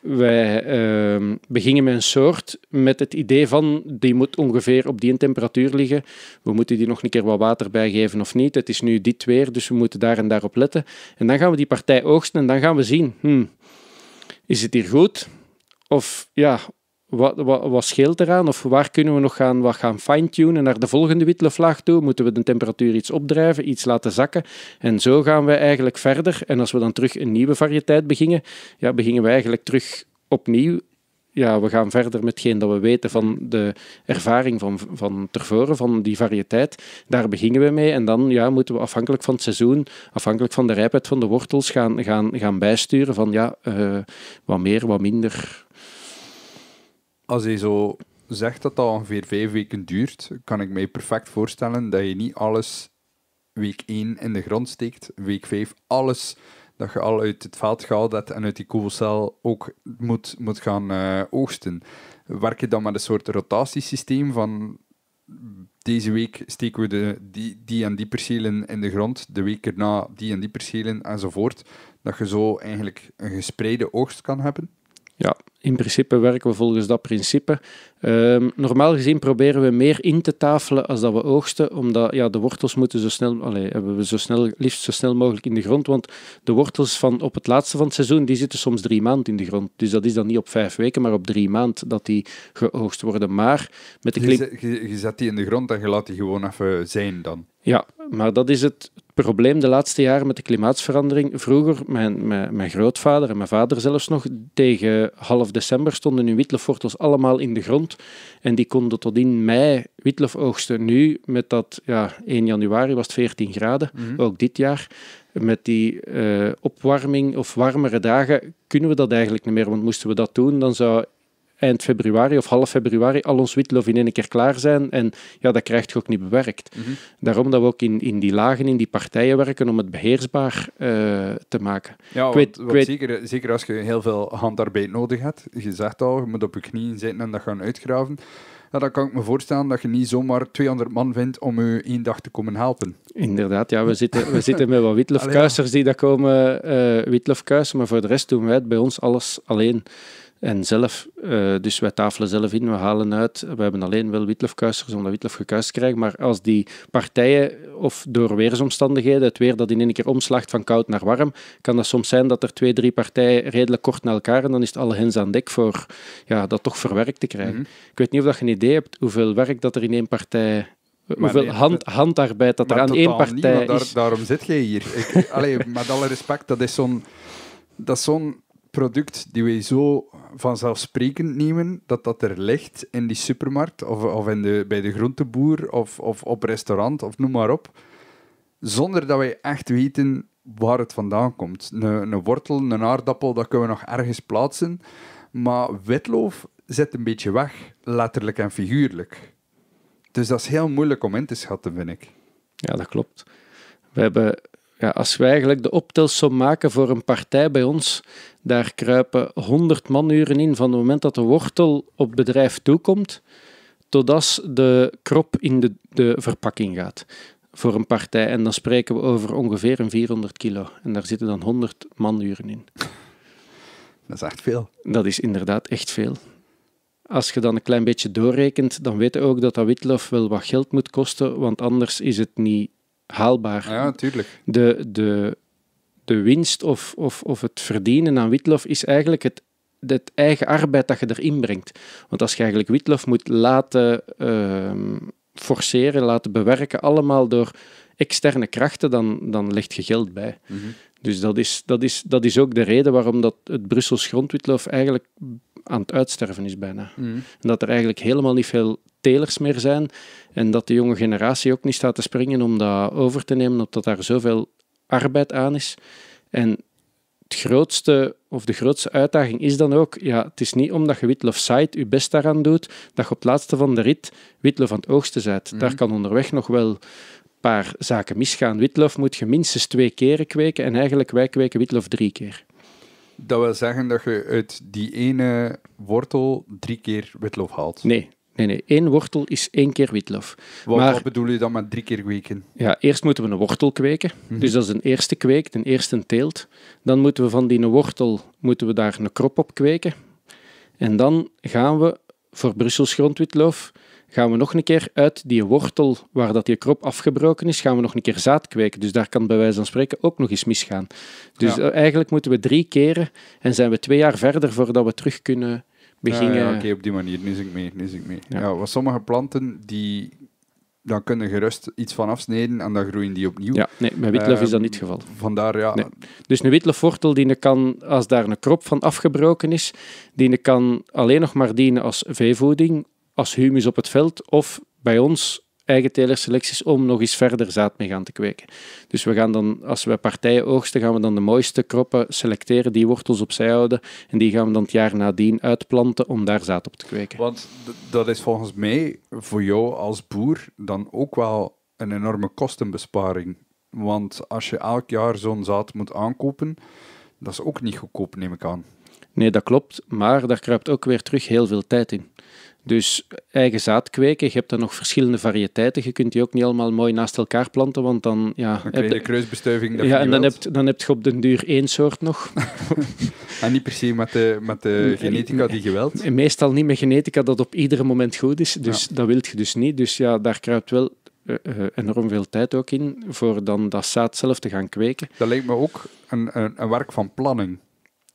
wij ehm, begingen met een soort met het idee van die moet ongeveer op die temperatuur liggen. We moeten die nog een keer wat water bijgeven of niet. Het is nu dit weer, dus we moeten daar en daarop letten. En dan gaan we die partij oogsten en dan gaan we zien, hmm, is het hier goed? Of ja, wat, wat, wat, scheelt eraan? Of waar kunnen we nog gaan, wat gaan fine-tunen naar de volgende witte vlag toe? Moeten we de temperatuur iets opdrijven, iets laten zakken? En zo gaan we eigenlijk verder. En als we dan terug een nieuwe variëteit beginnen, ja, begingen we eigenlijk terug opnieuw. Ja, we gaan verder met hetgeen dat we weten van de ervaring van, van tevoren, van die variëteit. Daar beginnen we mee. En dan ja, moeten we afhankelijk van het seizoen, afhankelijk van de rijpheid van de wortels, gaan, gaan, gaan bijsturen van ja, eh, wat meer, wat minder, als je zo zegt dat dat ongeveer vijf weken duurt, kan ik mij perfect voorstellen dat je niet alles week 1 in de grond steekt, week 5 alles dat je al uit het veld gehaald hebt en uit die koelcel ook moet, moet gaan eh, oogsten. Werk je dan met een soort rotatiesysteem van deze week steken we de, die, die en die percelen in de grond, de week erna die en die percelen enzovoort, dat je zo eigenlijk een gespreide oogst kan hebben? Ja, in principe werken we volgens dat principe. Ehm, normaal gezien proberen we meer in te tafelen als dat we oogsten, omdat ja, de wortels moeten zo snel, allez, hebben we zo snel, liefst zo snel mogelijk in de grond, want de wortels van op het laatste van het seizoen, die zitten soms drie maanden in de grond. Dus dat is dan niet op vijf weken, maar op drie maanden dat die geoogst worden. Maar met de dus klim... je, je zet die in de grond en je laat die gewoon even zijn dan. Ja, maar dat is het probleem de laatste jaren met de klimaatsverandering. Vroeger, mijn, mijn, mijn, grootvader en mijn vader zelfs nog, tegen half december stonden hun witlofwortels allemaal in de grond. En die konden tot in mei witlef oogsten. Nu, met dat ja, 1 januari was het 14 graden, mhm. ook dit jaar. Met die eh, opwarming of warmere dagen kunnen we dat eigenlijk niet meer. Want moesten we dat doen, dan zou eind februari of half februari al ons witlof in één keer klaar zijn. En ja, dat krijgt je ook niet bewerkt. Mhm. Daarom dat we ook in, in die lagen, in die partijen werken om het beheersbaar eh, te maken. Ja, ik weet, weet, zeker, zeker als je heel veel handarbeid nodig hebt. Je zegt al, je moet op je knieën zitten en dat gaan uitgraven. Ja, dan kan ik me voorstellen dat je niet zomaar 200 man vindt om u één dag te komen helpen. Inderdaad, ja, we zitten, we zitten met wat witlofkuisers die daar komen uh, eh, witlofkuisen, maar voor de rest doen wij het bij ons alles alleen. En zelf, eh, dus wij tafelen zelf in, we halen uit. We hebben alleen wel witlofkuisters omdat Witlof gekuist krijgen. Maar als die partijen of door weersomstandigheden, het weer dat in één keer omslaagt van koud naar warm, kan dat soms zijn dat er twee, drie partijen redelijk kort naar elkaar en dan is het alle hens aan dek voor ja, dat toch verwerkt te krijgen. Mhm. Ik weet niet of dat je een idee hebt hoeveel werk dat er in één partij hoeveel hand, handarbeid dat er aan één partij niet, is. Daarom zit jij hier. Ik, allee, met alle respect, dat is zo'n... Dat is zo'n product die wij zo vanzelfsprekend nemen, dat dat er ligt in die supermarkt of, of in de, bij de groenteboer of, of op restaurant of noem maar op, zonder dat wij echt weten waar het vandaan komt. Een, een wortel, een aardappel, dat kunnen we nog ergens plaatsen, maar witloof zit een beetje weg, letterlijk en figuurlijk. Dus dat is heel moeilijk om in te schatten, vind ik. Ja, dat klopt. We hebben ja, als we eigenlijk de optelsom maken voor een partij bij ons, daar kruipen 100 manuren in van het moment dat de wortel op het bedrijf toekomt, totdat de krop in de, de verpakking gaat voor een partij. En dan spreken we over ongeveer een 400 kilo. En daar zitten dan 100 manuren in. Dat is echt veel. Dat is inderdaad echt veel. Als je dan een klein beetje doorrekent, dan weten je ook dat dat witlof wel wat geld moet kosten, want anders is het niet haalbaar. Ah ja, natuurlijk. De, de, de winst of, of, of het verdienen aan witlof is eigenlijk het, het eigen arbeid dat je erin brengt. Want als je eigenlijk witlof moet laten ehm, forceren, laten bewerken, allemaal door externe krachten, dan, dan leg je geld bij. Mhm. Dus dat is, dat, is, dat is ook de reden waarom dat het Brussels grondwitlof eigenlijk aan het uitsterven is bijna. Mhm. En dat er eigenlijk helemaal niet veel telers meer zijn. En dat de jonge generatie ook niet staat te springen om dat over te nemen, omdat daar zoveel arbeid aan is. En het grootste, of de grootste uitdaging is dan ook, ja, het is niet omdat je Witlof site je best daaraan doet, dat je op het laatste van de rit Witlof aan het oogsten zet. Mhm. Daar kan onderweg nog wel een paar zaken misgaan. Witlof moet je minstens twee keren kweken en eigenlijk wij kweken witlof drie keer. Dat wil zeggen dat je uit die ene wortel drie keer witlof haalt? Nee, Nee, nee, één wortel is één keer witlof. Wat, maar, wat bedoel je dan met drie keer kweken? Ja, eerst moeten we een wortel kweken. Mhm. Dus dat is een eerste kweek, een eerste teelt. Dan moeten we van die wortel moeten we daar een krop op kweken. En dan gaan we voor Brussels grondwitloof gaan we nog een keer uit die wortel waar dat die krop afgebroken is, gaan we nog een keer zaad kweken. Dus daar kan bij wijze van spreken ook nog eens misgaan. Dus eh, eigenlijk moeten we drie keren en zijn we twee jaar verder voordat we terug kunnen ja, Oké, op die manier. Nu ik mee. Nu ik mee. Ja. wat sommige planten die dan kunnen gerust iets van afsnijden en dan groeien die opnieuw. Ja, nee, met witlof is dat ehm, niet het geval. Vandaar, ja. Dus een witlofwortel die kan, als daar een krop van afgebroken is, die kan alleen nog maar dienen als veevoeding, als humus op het veld of bij ons eigen telerselecties om nog eens verder zaad mee gaan te kweken. Dus we gaan dan, als we partijen oogsten, gaan we dan de mooiste kroppen selecteren, die wortels opzij houden en die gaan we dan het jaar nadien uitplanten om daar zaad op te kweken. Want dat is volgens mij voor jou als boer dan ook wel een enorme kostenbesparing. Want als je elk jaar zo'n zaad moet aankopen, dat is ook niet goedkoop, neem ik aan. Nee, dat klopt, maar daar kruipt ook weer terug heel veel tijd in. Dus eh, eigen zaad kweken, je hebt dan nog verschillende variëteiten. Je kunt die ook niet allemaal mooi naast elkaar planten, want dan... Ja, dan krijg je kruisbestuiving. ja, en dan heb, dan heb je op den duur één soort nog. en niet per se met de, met de genetica die geweld. Meestal niet met genetica dat op ieder moment goed is, dus dat wil je dus niet. Dus ja, daar kruipt wel eh, eh, enorm veel tijd ook in voor dan dat zaad zelf te gaan kweken. Dat lijkt me ook een, een, een werk van planning.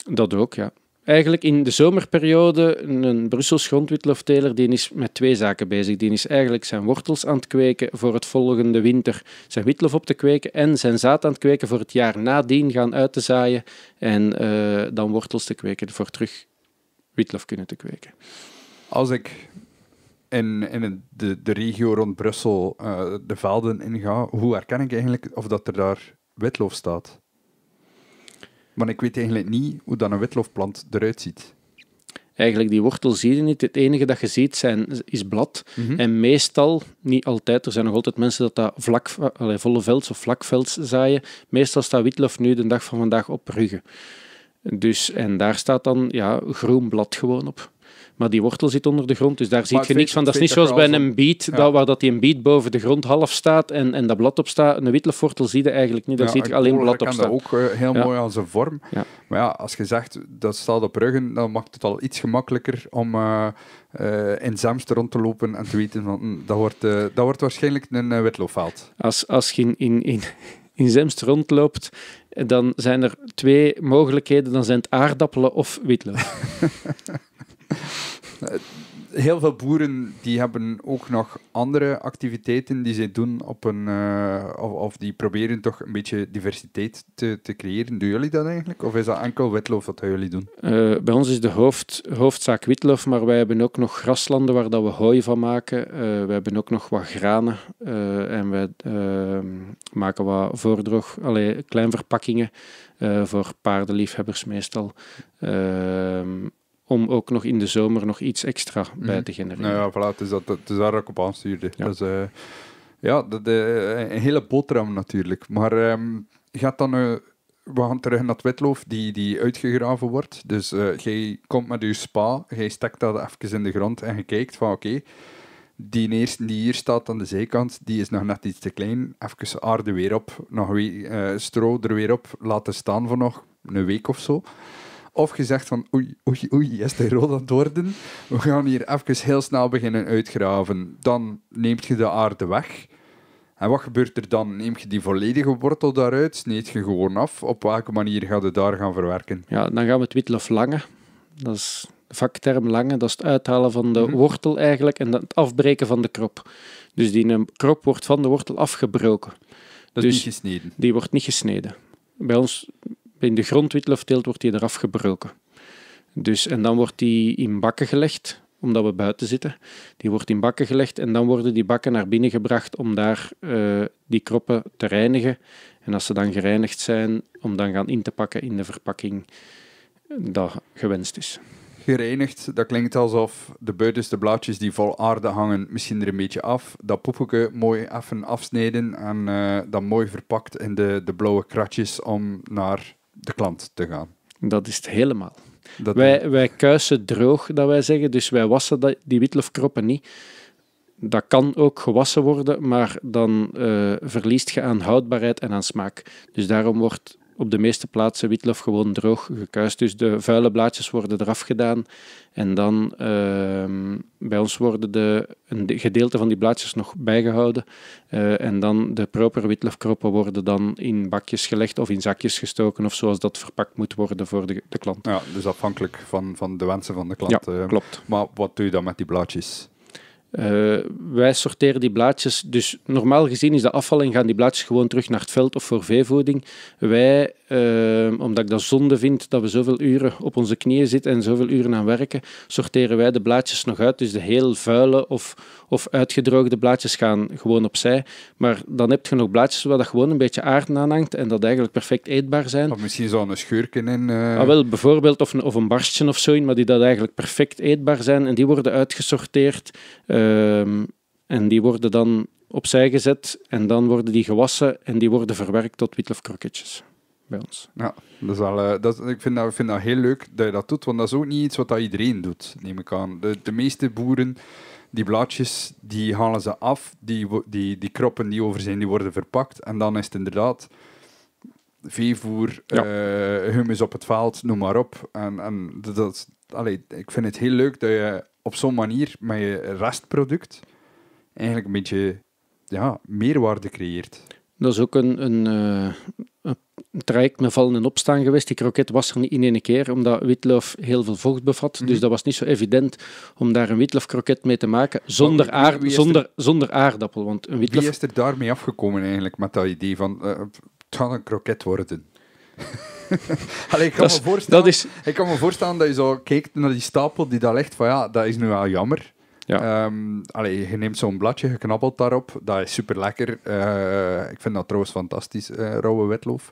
Dat ook, ja eigenlijk in de zomerperiode een Brussels grondwitlofteler die is met twee zaken bezig. Die is eigenlijk zijn wortels aan het kweken voor het volgende winter, zijn witlof op te kweken en zijn zaad aan het kweken voor het jaar nadien gaan uit te zaaien en eh, dan wortels te kweken voor terug witlof kunnen te kweken. Als ik in, in de, de regio rond Brussel eh, de velden inga, hoe herken ik eigenlijk of dat er daar witlof staat? Maar ik weet eigenlijk niet hoe dan een witloofplant eruit ziet. Eigenlijk, die wortel zie je niet. Het enige dat je ziet zijn, is blad. Mhm. En meestal, niet altijd, er zijn nog altijd mensen dat dat vlak, volle velds of vlakvelds zaaien. Meestal staat witlof nu de dag van vandaag op ruggen. Dus, en daar staat dan ja, groen blad gewoon op. Maar die wortel zit onder de grond, dus daar ziet je niks van. Dat is niet zoals bij een beet, dat, waar dat die een beet boven de grond half staat en, en dat blad op staat. Een witloofwortel zie je eigenlijk niet, daar ja, ziet je alleen blad op staan. Dat ook eh, heel mooi aan zijn vorm. Maar ja, als je zegt dat staat op ruggen, dan maakt het al iets gemakkelijker om eh, eh, in Zemst rond te lopen en te weten hm, dat, wordt, dat wordt waarschijnlijk een witloofveld. Als, als je in, in, in, in Zemst rondloopt, dan zijn er twee mogelijkheden. Dan zijn het aardappelen of witloof. Eh, heel veel boeren die hebben ook nog andere activiteiten die zij doen op een, eh, of, of, die proberen toch een beetje diversiteit te, te creëren. Doen jullie dat eigenlijk? Of is dat enkel witloof wat jullie doen? Eh, bij ons is de hoofd, hoofdzaak witloof, maar wij hebben ook nog graslanden waar dat we hooi van maken. we hebben ook nog wat granen en wij maken wat voordrog, klein verpakkingen voor paardenliefhebbers meestal. Ehm, om ook nog in de zomer nog iets extra mhm. bij te genereren. Nou ja, voilà, is dat, het is daar ook op aanstuurde. Ja. Dus, eh, ja, de, eh, een hele boterham natuurlijk. Maar ehm, gaat dan, eh, we gaan terug naar het witloof die, die uitgegraven wordt. Dus uh, komt met je spa, jij stekt dat even in de grond en je kijkt van oké, die eerste die hier staat aan de zijkant, die is nog net iets te klein. Even aarde weer op, nog weer, stro er weer op laten staan voor nog een week of zo. Of gezegd van oei, oei, oei, is de rood aan het worden? We gaan hier even heel snel beginnen uitgraven. Dan neemt je de aarde weg. En wat gebeurt er dan? Neem je die volledige wortel daaruit? Sneed je gewoon af? Op welke manier gaat je daar gaan verwerken? Ja, dan gaan we het witlof langen. Dat is vakterm langen. Dat is het uithalen van de mhm. wortel eigenlijk en het afbreken van de krop. Dus die eh, krop wordt van de wortel afgebroken. Dat is niet dus gesneden? Die wordt niet gesneden. Bij ons in de grondwitlof wordt die eraf gebroken. Dus, en dan wordt die in bakken gelegd, omdat we buiten zitten. Die wordt in bakken gelegd en dan worden die bakken naar binnen gebracht om daar eh, die kroppen te reinigen. En als ze dan gereinigd zijn, om dan gaan in te pakken in de verpakking dat gewenst is. Gereinigd, dat klinkt alsof de buitenste blaadjes die vol aarde hangen misschien er een beetje af. Dat poepje mooi even afsnijden en eh, dan mooi verpakt in de, de blauwe kratjes om naar de klant te gaan. Dat is het helemaal. wij, wij kuisen droog, dat wij zeggen. Dus wij wassen die witlofkroppen niet. Dat kan ook gewassen worden, maar dan eh, verliest je aan houdbaarheid en aan smaak. Dus daarom wordt op de meeste plaatsen witlof gewoon droog gekuist. Dus de vuile blaadjes worden eraf gedaan. En dan ehm, bij ons worden de, een gedeelte van die blaadjes nog bijgehouden. Eh, en dan de proper witlofkroppen worden dan in bakjes gelegd of in zakjes gestoken. Of zoals dat verpakt moet worden voor de, de klant. Ja, dus afhankelijk van, van de wensen van de klant. Ja, eh. klopt. Maar wat doe je dan met die blaadjes? Eh, wij sorteren die blaadjes. Dus normaal gezien is de en gaan die blaadjes gewoon terug naar het veld of voor veevoeding. Wij Ehm, omdat ik dat zonde vind dat we zoveel uren op onze knieën zitten en zoveel uren aan werken, sorteren wij de blaadjes nog uit. Dus de heel vuile of, of uitgedroogde blaadjes gaan gewoon opzij. Maar dan heb je nog blaadjes waar dat gewoon een beetje aarde aan hangt en dat eigenlijk perfect eetbaar zijn. Of misschien zo'n scheurken in. Uh... Eh, ah, wel, bijvoorbeeld, of een, of een barstje of zo in, maar die dat eigenlijk perfect eetbaar zijn. En die worden uitgesorteerd. Ehm, en die worden dan opzij gezet en dan worden die gewassen en die worden verwerkt tot witlof kroketjes ons. Ja, dat is wel, eh, dat, ik vind dat, vind dat heel leuk dat je dat doet, want dat is ook niet iets wat dat iedereen doet, neem ik aan. De, de meeste boeren, die blaadjes, die halen ze af, die, die, die kroppen die over zijn, die worden verpakt. En dan is het inderdaad veevoer, ja. uh, eh, humus op het veld, noem maar op. En, en dat, dat ik vind het heel leuk dat je op zo'n manier met je restproduct eigenlijk een beetje ja, meerwaarde creëert. Dat is ook een, een eh, traject met vallen en opstaan geweest. Die kroket was er niet in één keer, omdat witloof heel veel vocht bevat. Dus mhm. dat was niet zo evident om daar een witloofkroket mee te maken zonder, aard, wie zonder, zonder aardappel. Want een witloof... Wie is er daarmee afgekomen eigenlijk, met dat idee van eh, het gaat een kroket worden? Allee, ik, kan me voorstellen, dat is... ik kan me voorstellen dat je zo kijkt naar die stapel die daar ligt, van ja, dat is nu wel jammer. Ja. Ehm, allee, je neemt zo'n bladje, je knabbelt daarop. Dat is super lekker. Eh, ik vind dat trouwens fantastisch, uh, rauwe witloof.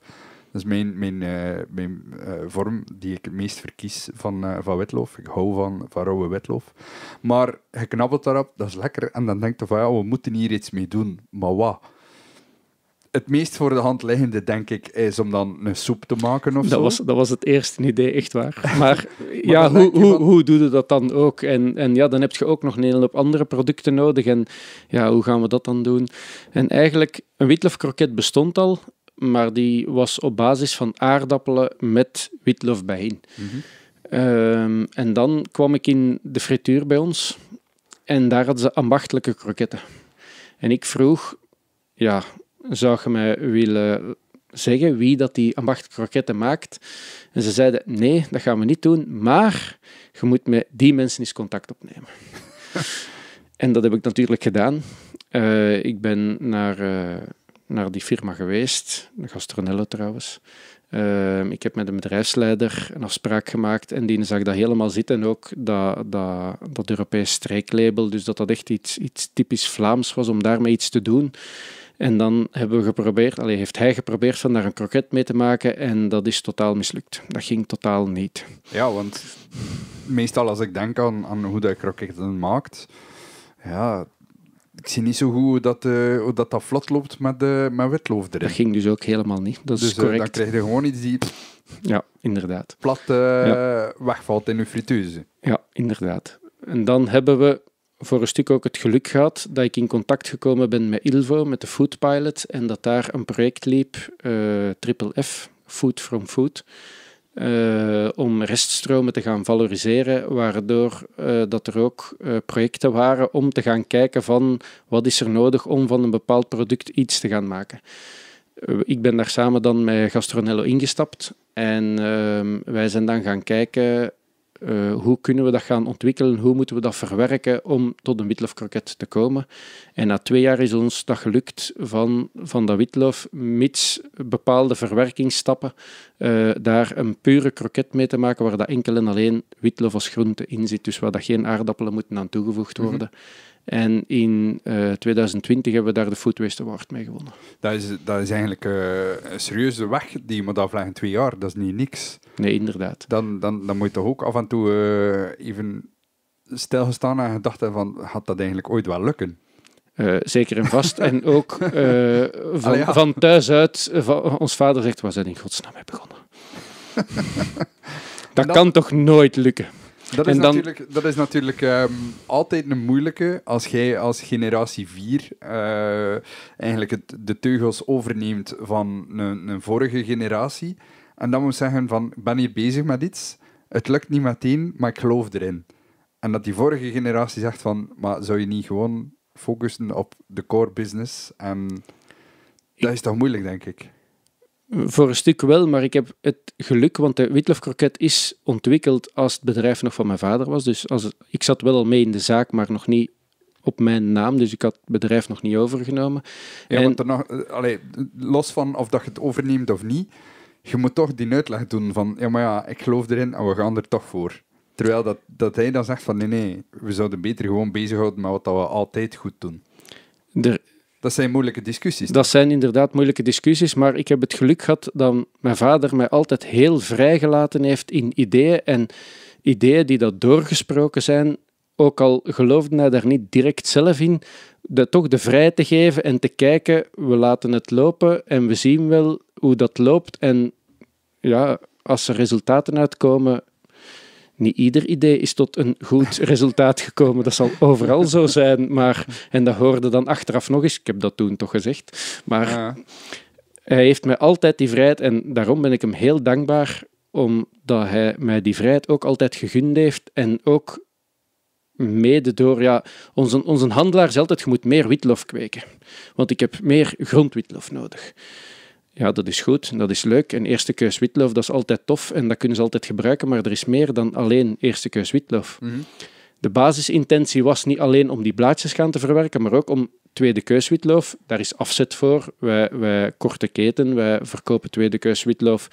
Dat is mijn, mijn, eh, mijn vorm die ik het meest verkies van, van witloof. Ik hou van, van rauwe witloof. Maar je knabbelt daarop, dat is lekker. En dan denk je van ja, we moeten hier iets mee doen. Maar wat? het meest voor de hand liggende, denk ik, is om dan een soep te maken of dat zo. Was, dat was het eerste idee, echt waar. Maar, ja, hoe, hoe doe je dat dan ook? En, en ja, dan heb je ook nog een hele hoop andere producten nodig. En ja, hoe gaan we dat dan doen? En eigenlijk, een witlofkroket bestond al, maar die was op basis van aardappelen met witlof bijin. Mhm. Ehm, en dan kwam ik in de frituur bij ons en daar hadden ze ambachtelijke kroketten. En ik vroeg, ja, zou je mij willen zeggen wie dat die ambachtelijke kroketten maakt? En ze zeiden, nee, dat gaan we niet doen, maar je moet met die mensen eens contact opnemen. en dat heb ik natuurlijk gedaan. Eh, ik ben naar, eh, naar die firma geweest, de Gastronello trouwens. Eh, ik heb met een bedrijfsleider een afspraak gemaakt en die zag dat helemaal zitten. En ook dat, dat, dat Europees streeklabel, dus dat dat echt iets, iets typisch Vlaams was om daarmee iets te doen. En dan hebben we geprobeerd, alleen heeft hij geprobeerd van daar een kroket mee te maken en dat is totaal mislukt. Dat ging totaal niet. Ja, want meestal als ik denk aan, aan hoe dat dan maakt, ja, ik zie niet zo goed hoe dat, uh, dat, dat vlot loopt met, de eh, met witloof erin. Dat ging dus ook helemaal niet. Dat dus, is eh, correct. dan krijg je gewoon iets die... Ja, inderdaad. Plat wegvalt in de frituur. Ja, inderdaad. En dan hebben we voor een stuk ook het geluk gehad dat ik in contact gekomen ben met Ilvo, met de Food Pilot, en dat daar een project liep, eh, Triple F, Food from Food, eh, om reststromen te gaan valoriseren, waardoor eh, dat er ook projecten waren om te gaan kijken van wat is er nodig om van een bepaald product iets te gaan maken. Ik ben daar samen dan met Gastronello ingestapt en ehm, wij zijn dan gaan kijken eh, hoe kunnen we dat gaan ontwikkelen? Hoe moeten we dat verwerken om tot een kroket te komen? En na twee jaar is ons dat gelukt van, van dat witlof, mits bepaalde verwerkingsstappen, eh, daar een pure kroket mee te maken waar dat enkel en alleen witlof als groente in zit. Dus waar dat geen aardappelen moeten aan toegevoegd mhm. worden. En in 2020 eh, hebben we daar de Food Waste Award mee gewonnen. Dat is, dat is eigenlijk eh, een serieuze weg die je moet afleggen, twee jaar. Dat is niet niks. Nee, inderdaad. Dan, dan, dan moet je toch ook af en toe eh, even stilgestaan en gedachten hebben van, gaat dat eigenlijk ooit wel lukken? zeker en vast. en ook van, thuis uit, van, ons vader zegt, waar zijn in godsnaam mee begonnen? dat, kan toch nooit lukken? Dat is natuurlijk, dat is natuurlijk ehm, altijd een moeilijke als jij als generatie 4 eh, eigenlijk het, de teugels overneemt van een, een, vorige generatie. En dan moet zeggen van, ben je bezig met iets? Het lukt niet meteen, maar ik geloof erin. En dat die vorige generatie zegt van, maar zou je niet gewoon focussen op de core business? En dat is toch moeilijk, denk ik. Voor een stuk wel, maar ik heb het geluk, want de witlofkroket is ontwikkeld als het bedrijf nog van mijn vader was. Dus als ik zat wel al mee in de zaak, maar nog niet op mijn naam, dus ik had het bedrijf nog niet overgenomen. Ja, en... want nog, eh, allee, los van of dat je het overneemt of niet, je moet toch die uitleg doen van, ja maar ja, ik geloof erin en we gaan er toch voor. Terwijl dat, dat hij dan zegt van, nee nee, we zouden beter gewoon bezighouden met wat we altijd goed doen. Er, dat zijn moeilijke discussies. Dat zijn inderdaad moeilijke discussies, maar ik heb het geluk gehad dat mijn vader mij altijd heel vrijgelaten heeft in ideeën en ideeën die dat doorgesproken zijn, ook al geloofde hij daar niet direct zelf in, dat toch de vrijheid te geven en te kijken, we laten het lopen en we zien wel hoe dat loopt en ja, als er resultaten uitkomen, niet ieder idee is tot een goed resultaat gekomen. Dat zal overal zo zijn. Maar, en dat hoorde dan achteraf nog eens. Ik heb dat toen toch gezegd. Maar hij heeft mij altijd die vrijheid. En daarom ben ik hem heel dankbaar. Omdat hij mij die vrijheid ook altijd gegund heeft. En ook mede door. Ja, onze, onze handelaar zegt altijd: je moet meer witlof kweken. Want ik heb meer grondwitlof nodig ja, dat is goed en dat is leuk. En eerste keus witloof, dat is altijd tof en dat kunnen ze altijd gebruiken, maar er is meer dan alleen eerste keus witloof. Mhm. De basisintentie was niet alleen om die blaadjes gaan te verwerken, maar ook om tweede keus witloof, daar is afzet voor. Wij, wij korte keten, wij verkopen tweede keus witloof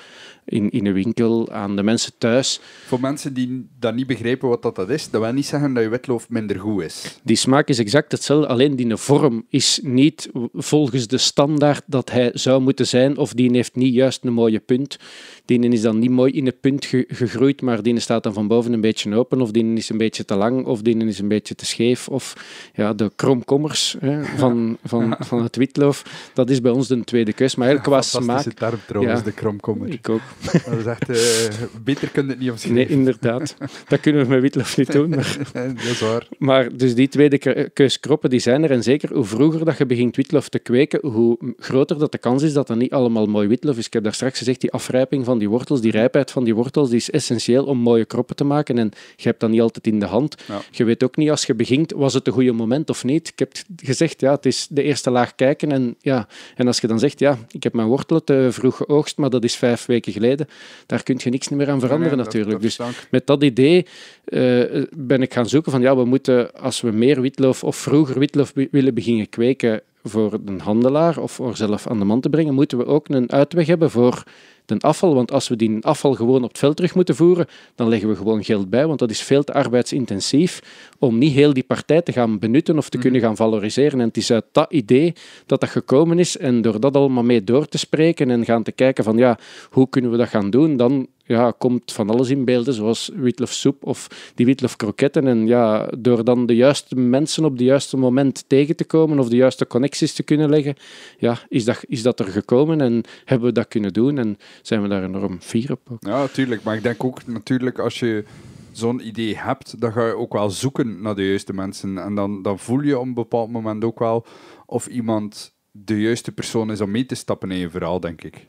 in, in een winkel aan de mensen thuis. Voor mensen die dat niet begrijpen wat dat, dat is, dat wil niet zeggen dat je witloof minder goed is. Die smaak is exact hetzelfde, alleen die vorm is niet volgens de standaard dat hij zou moeten zijn of die heeft niet juist een mooie punt. Die is dan niet mooi in het punt gegroeid, maar die staat dan van boven een beetje open. Of die is een beetje te lang, of die is een beetje te scheef. Of ja, de kromkommers hè, van, van, van het witloof. Dat is bij ons de tweede keus. Maar eigenlijk qua smaak... trouwens, ja, de kromkommer. Ik ook. Dat is echt... Eh, beter kun je het niet omschrijven. Nee, inderdaad. Dat kunnen we met witloof niet doen. Maar... dat is waar. Maar dus die tweede keus kroppen, die zijn er. En zeker hoe vroeger dat je begint witloof te kweken, hoe groter dat de kans is dat dat niet allemaal mooi witloof is. Ik heb daar straks gezegd, die afrijping van die wortels, die mhm. rijpheid van die wortels, die is essentieel om mooie kroppen te maken. En je hebt dat niet altijd in de hand. Je weet ook niet als je begint, was het een goede moment of niet. Ik heb gezegd, ja, het is de eerste laag kijken. En, ja, en als je dan zegt, ja, ik heb mijn wortel te vroeg geoogst, maar dat is vijf weken geleden, daar kun je niks meer aan veranderen natuurlijk. dus met dat idee eh, ben ik gaan zoeken van, ja, we moeten, als we meer witloof of vroeger witloof willen beginnen kweken, voor een handelaar of voor zelf aan de man te brengen, moeten we ook een uitweg hebben voor ten afval. Want als we die afval gewoon op het veld terug moeten voeren, dan leggen we gewoon geld bij, want dat is veel te arbeidsintensief om niet heel die partij te gaan benutten of te kunnen mhm. gaan valoriseren. En het is uit dat idee dat dat gekomen is. En door dat allemaal mee door te spreken en gaan te kijken van ja, hoe kunnen we dat gaan doen, dan ja, komt van alles in beelden, zoals witlof of die witlof kroketten. En ja, door dan de juiste mensen op de juiste moment tegen te komen of de juiste connecties te kunnen leggen, ja, is, dat, is dat er gekomen en hebben we dat kunnen doen en zijn we daar enorm fier op. Ja, natuurlijk. Maar ik denk ook natuurlijk als je zo'n idee hebt, dan ga je ook wel zoeken naar de juiste mensen. En dan, dan voel je op een bepaald moment ook wel of iemand de juiste persoon is om mee te stappen in je verhaal, denk ik.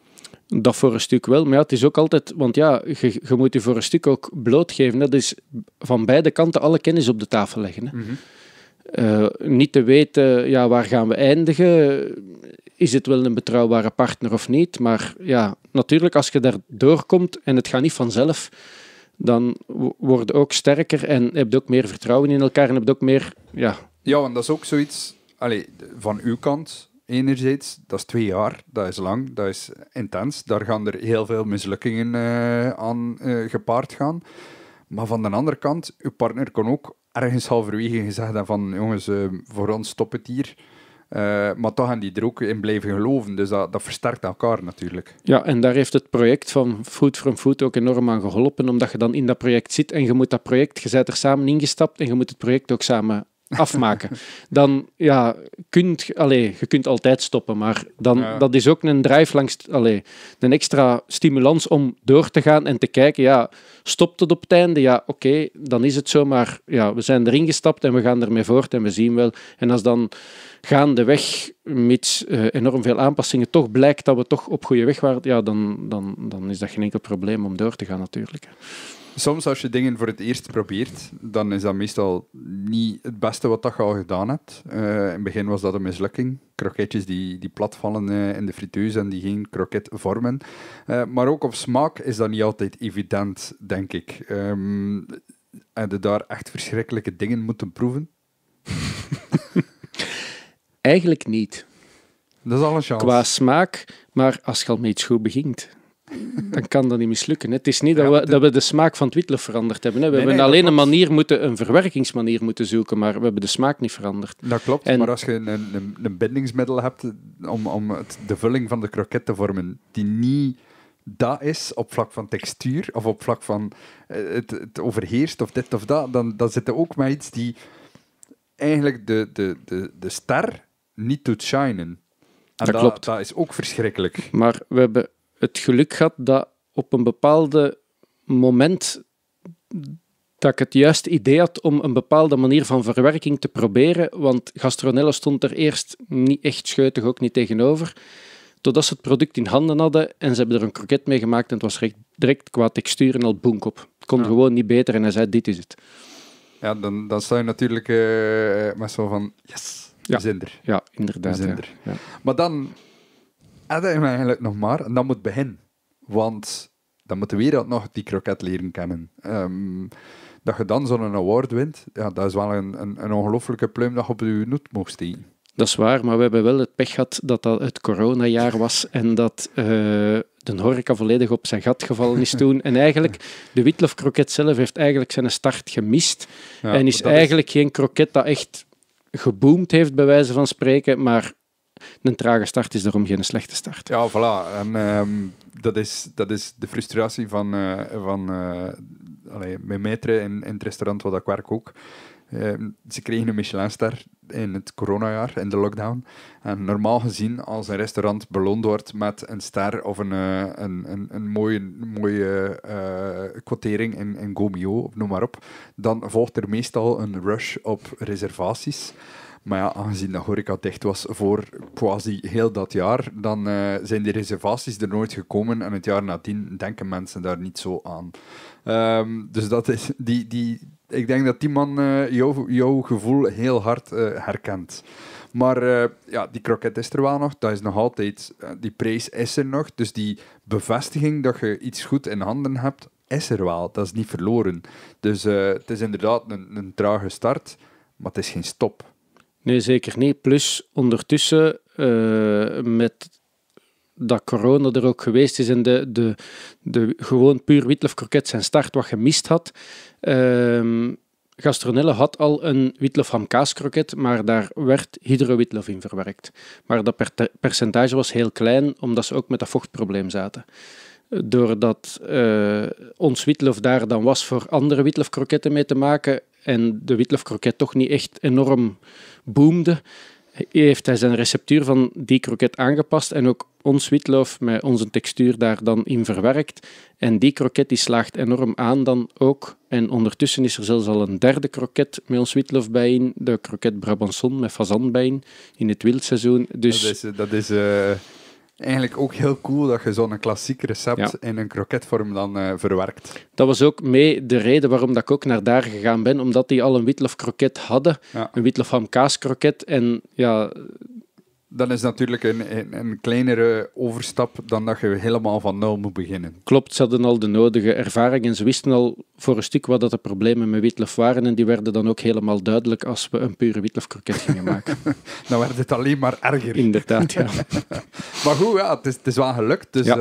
Dat voor een stuk wel, maar ja, het is ook altijd, want ja, je, je moet je voor een stuk ook blootgeven. Dat is van beide kanten alle kennis op de tafel leggen. Hè. Mhm. Eh, niet te weten ja, waar gaan we eindigen. Is het wel een betrouwbare partner of niet? Maar ja, natuurlijk, als je daar doorkomt en het gaat niet vanzelf, dan word je ook sterker en heb je ook meer vertrouwen in elkaar en heb je ook meer. Ja, ja want dat is ook zoiets allez, van uw kant enerzijds, dat is twee jaar, dat is lang, dat is intens. Daar gaan er heel veel mislukkingen eh, aan eh, gepaard gaan. Maar van de andere kant, uw partner kan ook ergens halverwege gezegd hebben van jongens, eh, voor ons stoppen het hier. maar toch gaan die er ook in blijven geloven. Dus dat, dat versterkt elkaar natuurlijk. Ja, en daar heeft het project van Food from Food ook enorm aan geholpen. Omdat je dan in dat project zit en je moet dat project, je bent er samen ingestapt en je moet het project ook samen afmaken. dan ja, kunt, allee, je kunt altijd stoppen, maar dan, dat is ook een drijf langs, een extra stimulans om door te gaan en te kijken, ja, stopt het op het einde? Ja, oké, dan is het zo, maar ja, we zijn erin gestapt en we gaan ermee voort en we zien wel. En als dan gaandeweg, met uh, enorm veel aanpassingen, toch blijkt dat we toch op goede weg waren, ja, dan, dan, dan is dat geen enkel probleem om door te gaan natuurlijk soms als je dingen voor het eerst probeert, dan is dat meestal niet het beste wat dat je al gedaan hebt. Eh, in het begin was dat een mislukking. Kroketjes die, die platvallen eh, in de friteuse en die geen kroket vormen. Eh, maar ook op smaak is dat niet altijd evident, denk ik. Um, je daar echt verschrikkelijke dingen moeten proeven? Eigenlijk niet. Dat is al een chance. Qua smaak, maar als je al met iets goed begint dan kan dat niet mislukken. Het is niet dat, we, dat we de smaak van het veranderd hebben. We hebben alleen een, manier moeten, een verwerkingsmanier moeten zoeken, maar we hebben de smaak niet veranderd. Dat klopt, maar als je een, een, een bindingsmiddel hebt om, om de vulling van de kroket te vormen, die niet dat is op vlak van textuur of op vlak van eh, het, het overheerst of dit of dat, dan, dan zit er ook maar iets die eigenlijk de, de, de, de ster niet doet shinen. dat, dat klopt. Dat is ook verschrikkelijk. Maar we hebben het geluk had dat op een bepaalde moment dat ik het juiste idee had om een bepaalde manier van verwerking te proberen, want Gastronella stond er eerst niet echt scheutig, ook niet tegenover, totdat ze het product in handen hadden en ze hebben er een kroket mee gemaakt en het was direct qua textuur en al boenk op. Het kon gewoon niet beter en hij zei, dit is het. Ja, dan, dan sta je natuurlijk eh, eh, maar zo van, yes, ja. Zinder. Ja, inderdaad. Ja. Maar dan heb ah, je eigenlijk nog maar? En dat moet beginnen. Want dan moet de wereld nog die kroket leren kennen. Ehm, dat je dan zo'n award wint, ja, dat is wel een, een, een ongelofelijke pluim dat je op je noot mocht steken. Dat is waar, maar we hebben wel het pech gehad dat dat het coronajaar was en dat eh, de horeca volledig op zijn gat gevallen is toen. En eigenlijk, de Witlof kroket zelf heeft eigenlijk zijn start gemist. en is eigenlijk geen kroket dat echt geboomd heeft, bij wijze van spreken, maar een trage start is daarom geen slechte start. Ja, voilà. En ehm, dat, is, dat is de frustratie van, eh, van eh, mijn maître in, in het restaurant waar ik werk ook. Ehm, ze kregen een Michelinster in het coronajaar, in de lockdown. En normaal gezien, als een restaurant beloond wordt met een ster of een, eh, een, een, mooie, mooie quotering in, in Gomio, of noem maar op, dan volgt er meestal een rush op reservaties. Maar ja, aangezien dat horeca dicht was voor quasi heel dat jaar, dan eh, zijn die reservaties er nooit gekomen. En het jaar nadien denken mensen daar niet zo aan. Ehm, dus dat is, die, die, ik denk dat die man uh, jouw gevoel heel hard eh, herkent. Maar ja, die kroket is er wel nog. Dat is nog altijd. die prijs is er nog. Dus die bevestiging dat je iets goed in handen hebt, is er wel. Dat is niet verloren. Dus het is inderdaad een, een trage start, maar het is geen stop. Nee, zeker niet. Plus ondertussen eh, met dat corona er ook geweest is en de, de, de gewoon puur witlofkroket zijn start wat gemist had. Uh, Gastronelle had al een witlof kroket, maar daar werd hydrowitlof in verwerkt. Maar dat percentage was heel klein, omdat ze ook met dat vochtprobleem zaten. Doordat uh, ons witlof daar dan was voor andere kroketten mee te maken en de kroket toch niet echt enorm boomde, heeft hij zijn receptuur van die kroket aangepast en ook ons witloof met onze textuur daar dan in verwerkt. En die kroket die slaagt enorm aan dan ook. En ondertussen is er zelfs al een derde kroket met ons witloof bij in. De kroket Brabanson met fazan in, het wildseizoen. Dus... Dat is... Dat is eh, eigenlijk ook heel cool dat je zo'n klassiek recept in een kroketvorm dan eh, verwerkt. Dat was ook mee de reden waarom dat ik ook naar daar gegaan ben, omdat die al een witlof kroket hadden, een witlof ham kaas kroket en ja... Dan is natuurlijk een, een, een, kleinere overstap dan dat je helemaal van nul moet beginnen. Klopt, ze hadden al de nodige ervaring en ze wisten al voor een stuk wat dat er problemen met witlof waren. En die werden dan ook helemaal duidelijk als we een pure witlofkroket gingen maken. dan werd het alleen maar erger. Inderdaad, ja. maar goed, ja, het, is, het is wel gelukt. Dus eh,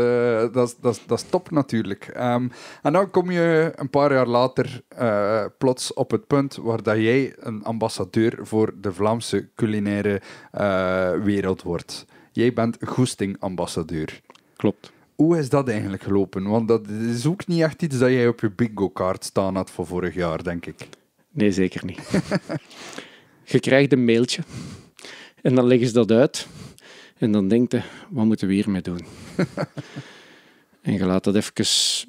dat, dat, dat is top natuurlijk. Ehm, en dan kom je een paar jaar later eh, plots op het punt waar dat jij een ambassadeur voor de Vlaamse culinaire eh, wereld wordt. Jij bent goestingambassadeur. Klopt hoe is dat eigenlijk gelopen? Want dat is ook niet echt iets dat jij op je bingo-kaart staan had van vorig jaar, denk ik. Nee, zeker niet. je krijgt een mailtje en dan leggen ze dat uit. En dan denkt je, wat moeten we hiermee doen? en je laat dat even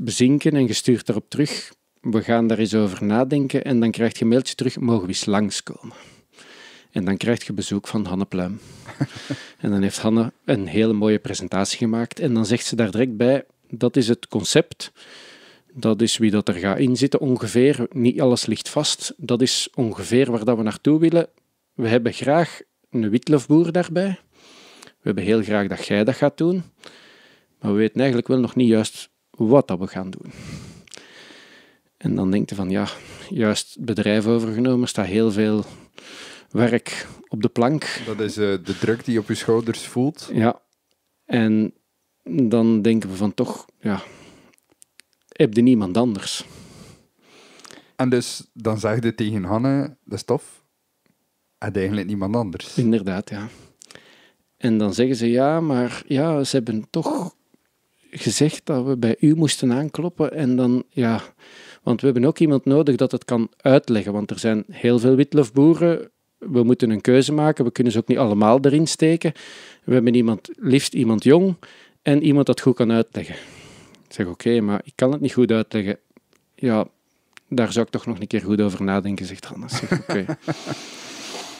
bezinken en je stuurt daarop terug. We gaan daar eens over nadenken en dan krijg je een mailtje terug, mogen we eens langskomen? En dan krijg je bezoek van Hanne Pluim. en dan heeft Hanne een hele mooie presentatie gemaakt. En dan zegt ze daar direct bij, dat is het concept. Dat is wie dat er gaat inzitten ongeveer. Niet alles ligt vast. Dat is ongeveer waar dat we naartoe willen. We hebben graag een witlofboer daarbij. We hebben heel graag dat jij dat gaat doen. Maar we weten eigenlijk wel nog niet juist wat dat we gaan doen. En dan denkt je van ja, juist bedrijf overgenomen, staat heel veel werk op de plank. Dat is eh, de druk die je op je schouders voelt. Ja. En dan denken we van toch, ja, heb je niemand anders. En dus dan zeg je tegen Hanne, dat is tof, eigenlijk niemand anders. Inderdaad, ja. En dan zeggen ze ja, maar ja, ze hebben toch gezegd dat we bij u moesten aankloppen. En dan, ja, want we hebben ook iemand nodig dat het kan uitleggen. Want er zijn heel veel witlofboeren we moeten een keuze maken. We kunnen ze ook niet allemaal erin steken. We hebben iemand, liefst iemand jong en iemand dat goed kan uitleggen. Ik zeg oké, maar ik kan het niet goed uitleggen. Ja, daar zou ik toch nog een keer goed over nadenken, zegt Hannes. Zeg,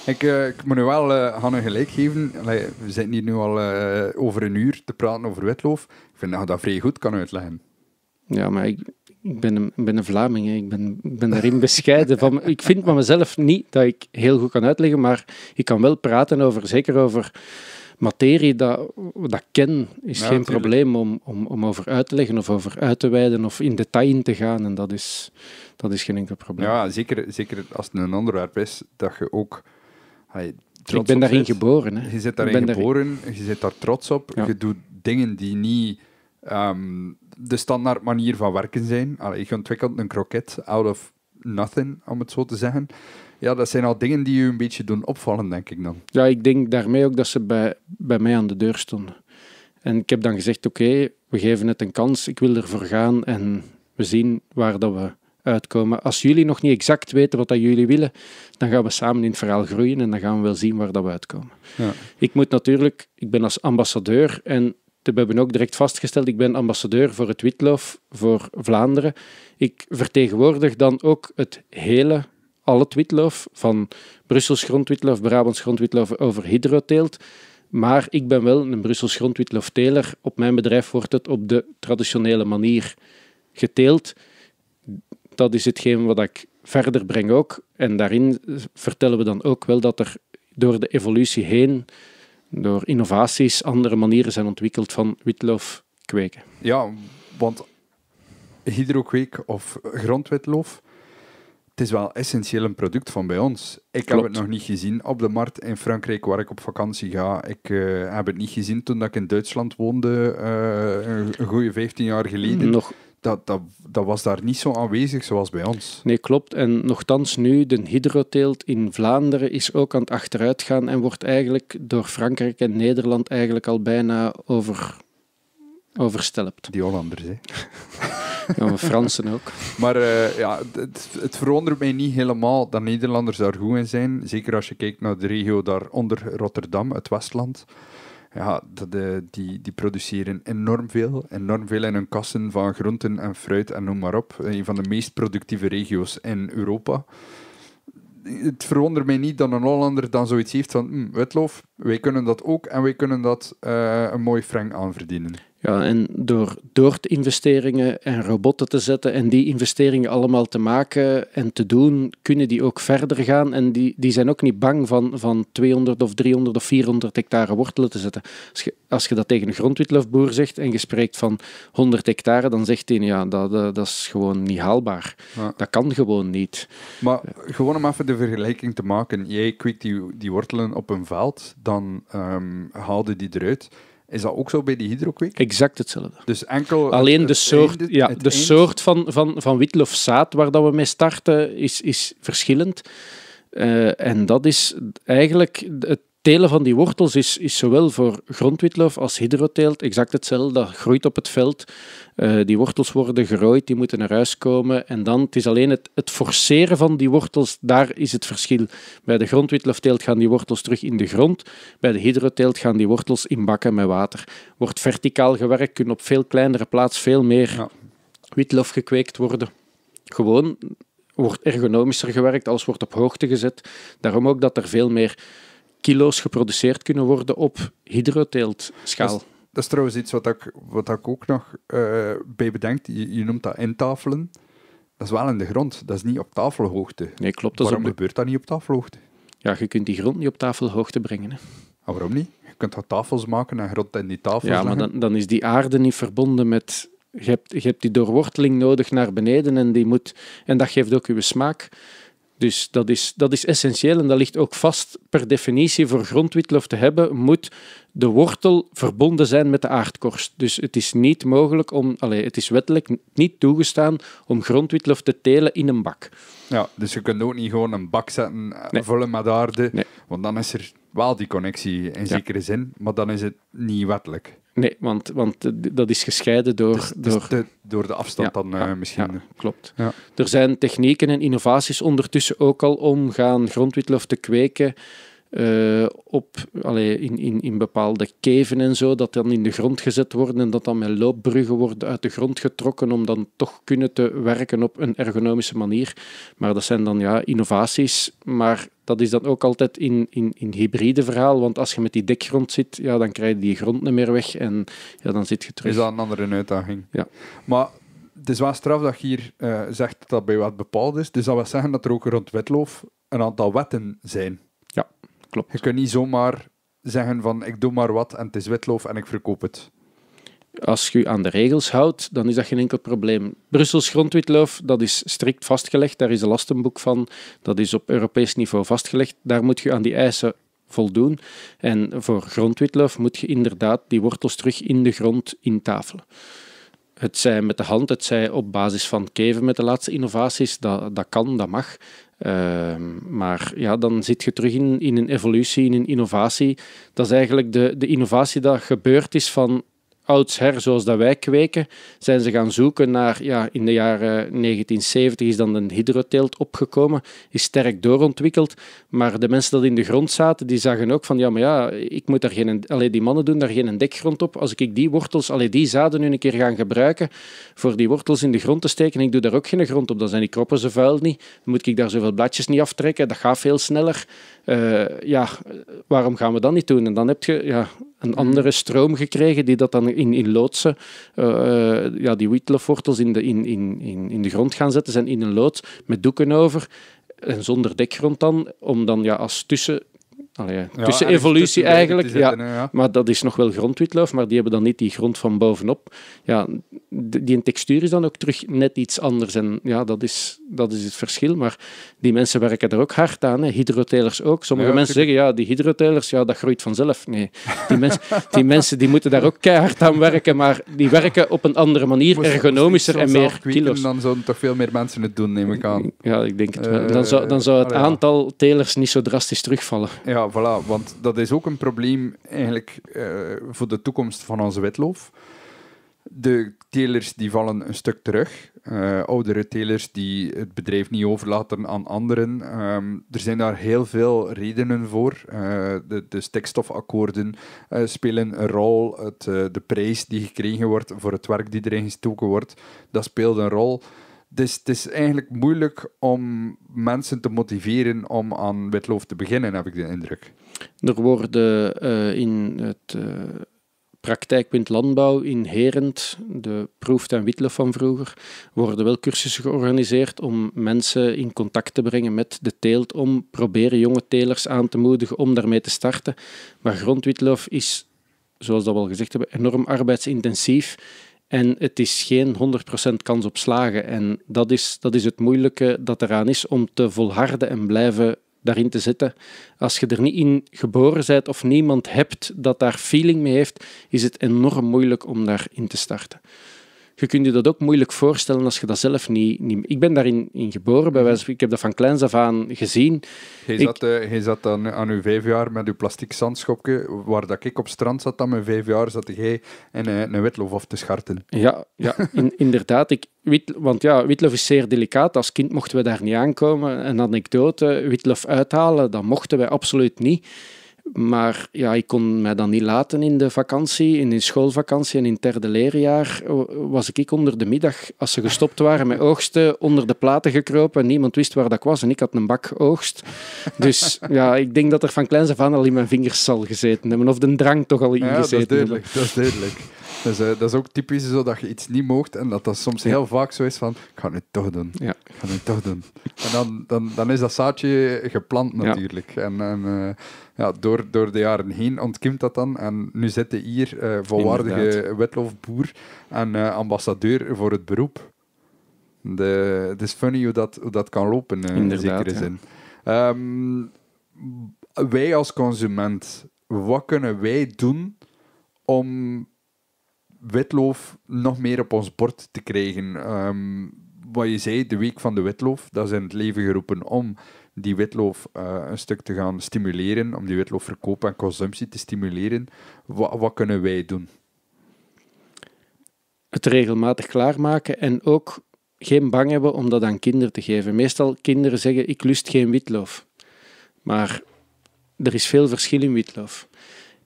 ik, eh, ik, moet nu wel uh, Hanne gelijk geven. we zitten hier nu al eh, over een uur te praten over wetloof. Ik vind dat je dat vrij goed kan uitleggen. Ja, maar ik, ik ben een, ben een Vlaming, ik ben, ben daarin bescheiden. Van, ik vind van mezelf niet dat ik heel goed kan uitleggen, maar ik kan wel praten over, zeker over materie dat, dat ken, is geen probleem om, om, om over uit te leggen of over uit te wijden of in detail in te gaan. En dat is, dat is geen enkel probleem. Ja, zeker, zeker als het een onderwerp is, dat je ook... Hey, ik ben daarin geboren. Hè. Je zit daarin geboren, je zit daar trots op. Je doet dingen die niet Ehm, de standaard manier van werken zijn. Ik je een kroket out of nothing, om het zo te zeggen. Ja, dat zijn al dingen die je een beetje doen opvallen, denk ik dan. Ja, ik denk daarmee ook dat ze bij, bij mij aan de deur stonden. En ik heb dan gezegd, oké, we geven het een kans, ik wil ervoor gaan en we zien waar dat we uitkomen. Als jullie nog niet exact weten wat dat jullie willen, dan gaan we samen in het verhaal groeien en dan gaan we wel zien waar dat we uitkomen. Ja. Ik moet natuurlijk, ik ben als ambassadeur en we hebben ook direct vastgesteld, ik ben ambassadeur voor het witloof voor Vlaanderen. Ik vertegenwoordig dan ook het hele, al het witloof, van Brussels grondwitloof, Brabants grondwitloof over hydroteelt. Maar ik ben wel een Brussels grondwitlofteler. Op mijn bedrijf wordt het op de traditionele manier geteeld. Dat is hetgeen wat ik verder breng ook. En daarin vertellen we dan ook wel dat er door de evolutie heen door innovaties andere manieren zijn ontwikkeld van witloof kweken. Ja, want hydrokweek of grondwitlof, het is wel essentieel een product van bij ons. Ik heb het nog niet gezien op de markt in Frankrijk waar ik op vakantie ga. Ik eh, heb het niet gezien toen ik in Duitsland woonde, eh, een, goede 15 jaar geleden. Nog dat, dat, dat was daar niet zo aanwezig zoals bij ons. Nee, klopt. En nogthans nu, de hydroteelt in Vlaanderen is ook aan het achteruit gaan en wordt eigenlijk door Frankrijk en Nederland eigenlijk al bijna over, overstelpt. Die Hollanders, hè? ja, Fransen ook. Maar eh, ja, het, het, verwondert mij niet helemaal dat Nederlanders daar goed in zijn. Zeker als je kijkt naar de regio onder Rotterdam, het Westland ja, dat, eh, die, die produceren enorm veel. Enorm veel in hun kassen van groenten en fruit en noem maar op. Eh, een van de meest productieve regio's in Europa. Het verwondert mij niet dat een Hollander dan zoiets heeft van hm, wij kunnen dat ook en wij kunnen dat eh, een mooi frank aan verdienen. Ja, en door, door investeringen en robotten te zetten en die investeringen allemaal te maken en te doen, kunnen die ook verder gaan. En die, die zijn ook niet bang van, van 200 of 300 of 400 hectare wortelen te zetten. Als je, als je dat tegen een grondwitlofboer zegt en je spreekt van 100 hectare, dan zegt hij, ja, dat, dat, is gewoon niet haalbaar. Dat kan gewoon niet. Maar gewoon om even de vergelijking te maken. Jij kweekt die, die wortelen op een veld, dan um, haalde die eruit is dat ook zo bij die hydroquick? Exact hetzelfde. Dus enkel Alleen de, soort, ja, de soort van, van, van witlofzaad waar dat we mee starten is, is verschillend. Eh, en dat is eigenlijk het, telen van die wortels is, is zowel voor grondwitloof als hydroteelt exact hetzelfde. Dat groeit op het veld. Eh, die wortels worden gerooid, die moeten naar huis komen. En dan, het is alleen het, het forceren van die wortels, daar is het verschil. Bij de grondwitloofteelt gaan die wortels terug in de grond. Bij de hydroteelt gaan die wortels in bakken met water. Wordt verticaal gewerkt, kunnen op veel kleinere plaats veel meer witlof gekweekt worden. Gewoon wordt ergonomischer gewerkt, alles wordt op hoogte gezet. Daarom ook dat er veel meer kilo's geproduceerd kunnen worden op hydroteeltschaal. schaal. dat is trouwens iets wat ik, wat ik ook nog uh, bij bedenk. Je, je, noemt dat intafelen. Dat is wel in de grond, dat is niet op tafelhoogte. Nee, klopt. Dat Waarom op... gebeurt dat niet op tafelhoogte? Ja, je kunt die grond niet op tafelhoogte brengen. Hè. Ah, waarom niet? Je kunt wat tafels maken en grond in die tafels Ja, maar dan, dan is die aarde niet verbonden met... Je hebt, je hebt die doorworteling nodig naar beneden en die moet... En dat geeft ook je smaak. Dus dat is, dat is essentieel en dat ligt ook vast per definitie voor grondwitlof te hebben, moet de wortel verbonden zijn met de aardkorst. Dus het is niet mogelijk om, allez, het is wettelijk niet toegestaan om grondwitlof te telen in een bak. Ja, dus je kunt ook niet gewoon een bak zetten eh, nee. vullen met aarde, want dan is er wel die connectie in zekere zin, maar dan is het niet wettelijk. Nee, want, want dat is gescheiden door... door, de, door de afstand dan eh, misschien. klopt. Er zijn technieken en innovaties ondertussen ook al om gaan grondwitlof te kweken eh, op, in, in, in bepaalde keven en zo, dat dan in de grond gezet worden en dat dan met loopbruggen worden uit de grond getrokken om dan toch kunnen te werken op een ergonomische manier. Maar dat zijn dan ja, innovaties, maar dat is dan ook altijd in, in, in hybride verhaal, want als je met die dekgrond zit, ja, dan krijg je die grond niet meer weg en ja, dan zit je terug. Is dat een andere uitdaging? Ja. Maar het is wel straf dat je hier eh, zegt dat bij wat bepaald is. Dus dat wil zeggen dat er ook rond wetloof een aantal wetten zijn. Ja, klopt. Je kunt niet zomaar zeggen van ik doe maar wat en het is wetloof en ik verkoop het. Als je aan de regels houdt, dan is dat geen enkel probleem. Brussels grondwitloof, dat is strikt vastgelegd. Daar is een lastenboek van. Dat is op Europees niveau vastgelegd. Daar moet je aan die eisen voldoen. En voor grondwitloof moet je inderdaad die wortels terug in de grond intafelen. Het zij met de hand, het zij op basis van keven met de laatste innovaties, dat, dat kan, dat mag. Ehm, maar ja, dan zit je terug in, in een evolutie, in een innovatie. Dat is eigenlijk de, de innovatie die gebeurd is van oudsher, zoals dat wij kweken, zijn ze gaan zoeken naar, ja, in de jaren 1970 is dan een hydroteelt opgekomen, is sterk doorontwikkeld, maar de mensen die in de grond zaten, die zagen ook van, ja, maar ja, ik moet daar geen, alleen die mannen doen daar geen dekgrond op, als ik die wortels, alleen die zaden nu een keer gaan gebruiken voor die wortels in de grond te steken, ik doe daar ook geen grond op, dan zijn die kroppen ze vuil niet, dan moet ik daar zoveel bladjes niet aftrekken, dat gaat veel sneller. Eh, ja, waarom gaan we dat niet doen? En dan heb je ja, een mhm. andere stroom gekregen die dat dan in, in loodsen, eh, eh, ja, die witlofwortels in de, in, in, in, in de grond gaan zetten, zijn in een lood met doeken over en zonder dekgrond dan, om dan ja, als tussen tussen evolutie eigenlijk, ja, maar dat is nog wel grondwitloof, maar die hebben dan niet die grond van bovenop. Ja, die textuur is dan ook terug net iets anders en ja, dat is, dat is het verschil. Maar die mensen werken er ook hard aan, hè. hydrotelers ook. Sommige mensen zeggen, ja, die hydrotelers, ja, dat groeit vanzelf. Nee, die, mensen die mensen die moeten daar ook keihard aan werken, maar die werken op een andere manier, ergonomischer en meer kilo's. Dan zouden toch veel meer mensen het doen, neem ik aan. Ja, ik denk het wel. Dan eh, zou, dan zou het aantal telers niet zo drastisch terugvallen. Ja, voilà, Want dat is ook een probleem eigenlijk eh, voor de toekomst van onze witloof. De telers die vallen een stuk terug. Eh, oudere telers die het bedrijf niet overlaten aan anderen. Ehm, er zijn daar heel veel redenen voor. Eh, de, de, stikstofakkoorden spelen een rol. Het, de prijs die gekregen wordt voor het werk die erin gestoken wordt, dat speelt een rol. Dus het is eigenlijk moeilijk om mensen te motiveren om aan witloof te beginnen, heb ik de indruk. Er worden eh, in het uh, praktijkpunt landbouw in Herend, de proeft- en witlof van vroeger, worden wel cursussen georganiseerd om mensen in contact te brengen met de teelt, om proberen jonge telers aan te moedigen om daarmee te starten. Maar grondwitlof is, zoals dat we al gezegd hebben, enorm arbeidsintensief en het is geen 100% kans op slagen. En dat is, dat is het moeilijke dat eraan is om te volharden en blijven daarin te zitten. Als je er niet in geboren bent of niemand hebt dat daar feeling mee heeft, is het enorm moeilijk om daarin te starten je kunt je dat ook moeilijk voorstellen als je dat zelf niet... niet ik ben daarin geboren, bij wijze, ik heb dat van kleins af aan gezien. Jij zat, uh, zat aan, aan je vijf jaar met je plastic zandschopje, waar dat ik op strand zat aan mijn vijf jaar, zat jij en eh, een witlof af te scharten. Ja, ja inderdaad. Ik, want ja, witlof is zeer delicaat. Als kind mochten we daar niet aankomen. Een anekdote, witlof uithalen, dat mochten wij absoluut niet. Maar ja, ik kon mij dan niet laten in de vakantie, in de schoolvakantie en in het derde leerjaar eh, was ik onder de middag, als ze gestopt waren met oogsten, onder de platen gekropen. Niemand wist waar dat was en ik had een bak oogst. Dus ja, ik denk dat er van kleins af aan al in mijn vingers zal gezeten hebben. Of de drang toch al ingezeten ja, dat is duidelijk, Dat is duidelijk. Dus dat is ook typisch zo dat je iets niet moogt en dat dat soms heel vaak zo is van, ik ga het nu toch doen. Ja. Ik ga het toch doen. En dan, dan, dan is dat zaadje geplant natuurlijk. En, en eh, ja, door, door de jaren heen ontkimt dat dan. En nu zit hier, eh, volwaardige wetloofboer en ambassadeur voor het beroep. De, het is funny hoe dat, hoe dat kan lopen, in zekere zin. Ehm, wij als consument, wat kunnen wij doen om witloof nog meer op ons bord te krijgen. Ehm, wat je zei, de week van de witloof, dat is in het leven geroepen om die witloof eh, een stuk te gaan stimuleren, om die witloofverkoop en consumptie te stimuleren. Wat, wat kunnen wij doen? Het regelmatig klaarmaken en ook geen bang hebben om dat aan kinderen te geven. Meestal kinderen zeggen, ik lust geen witloof. Maar er is veel verschil in witloof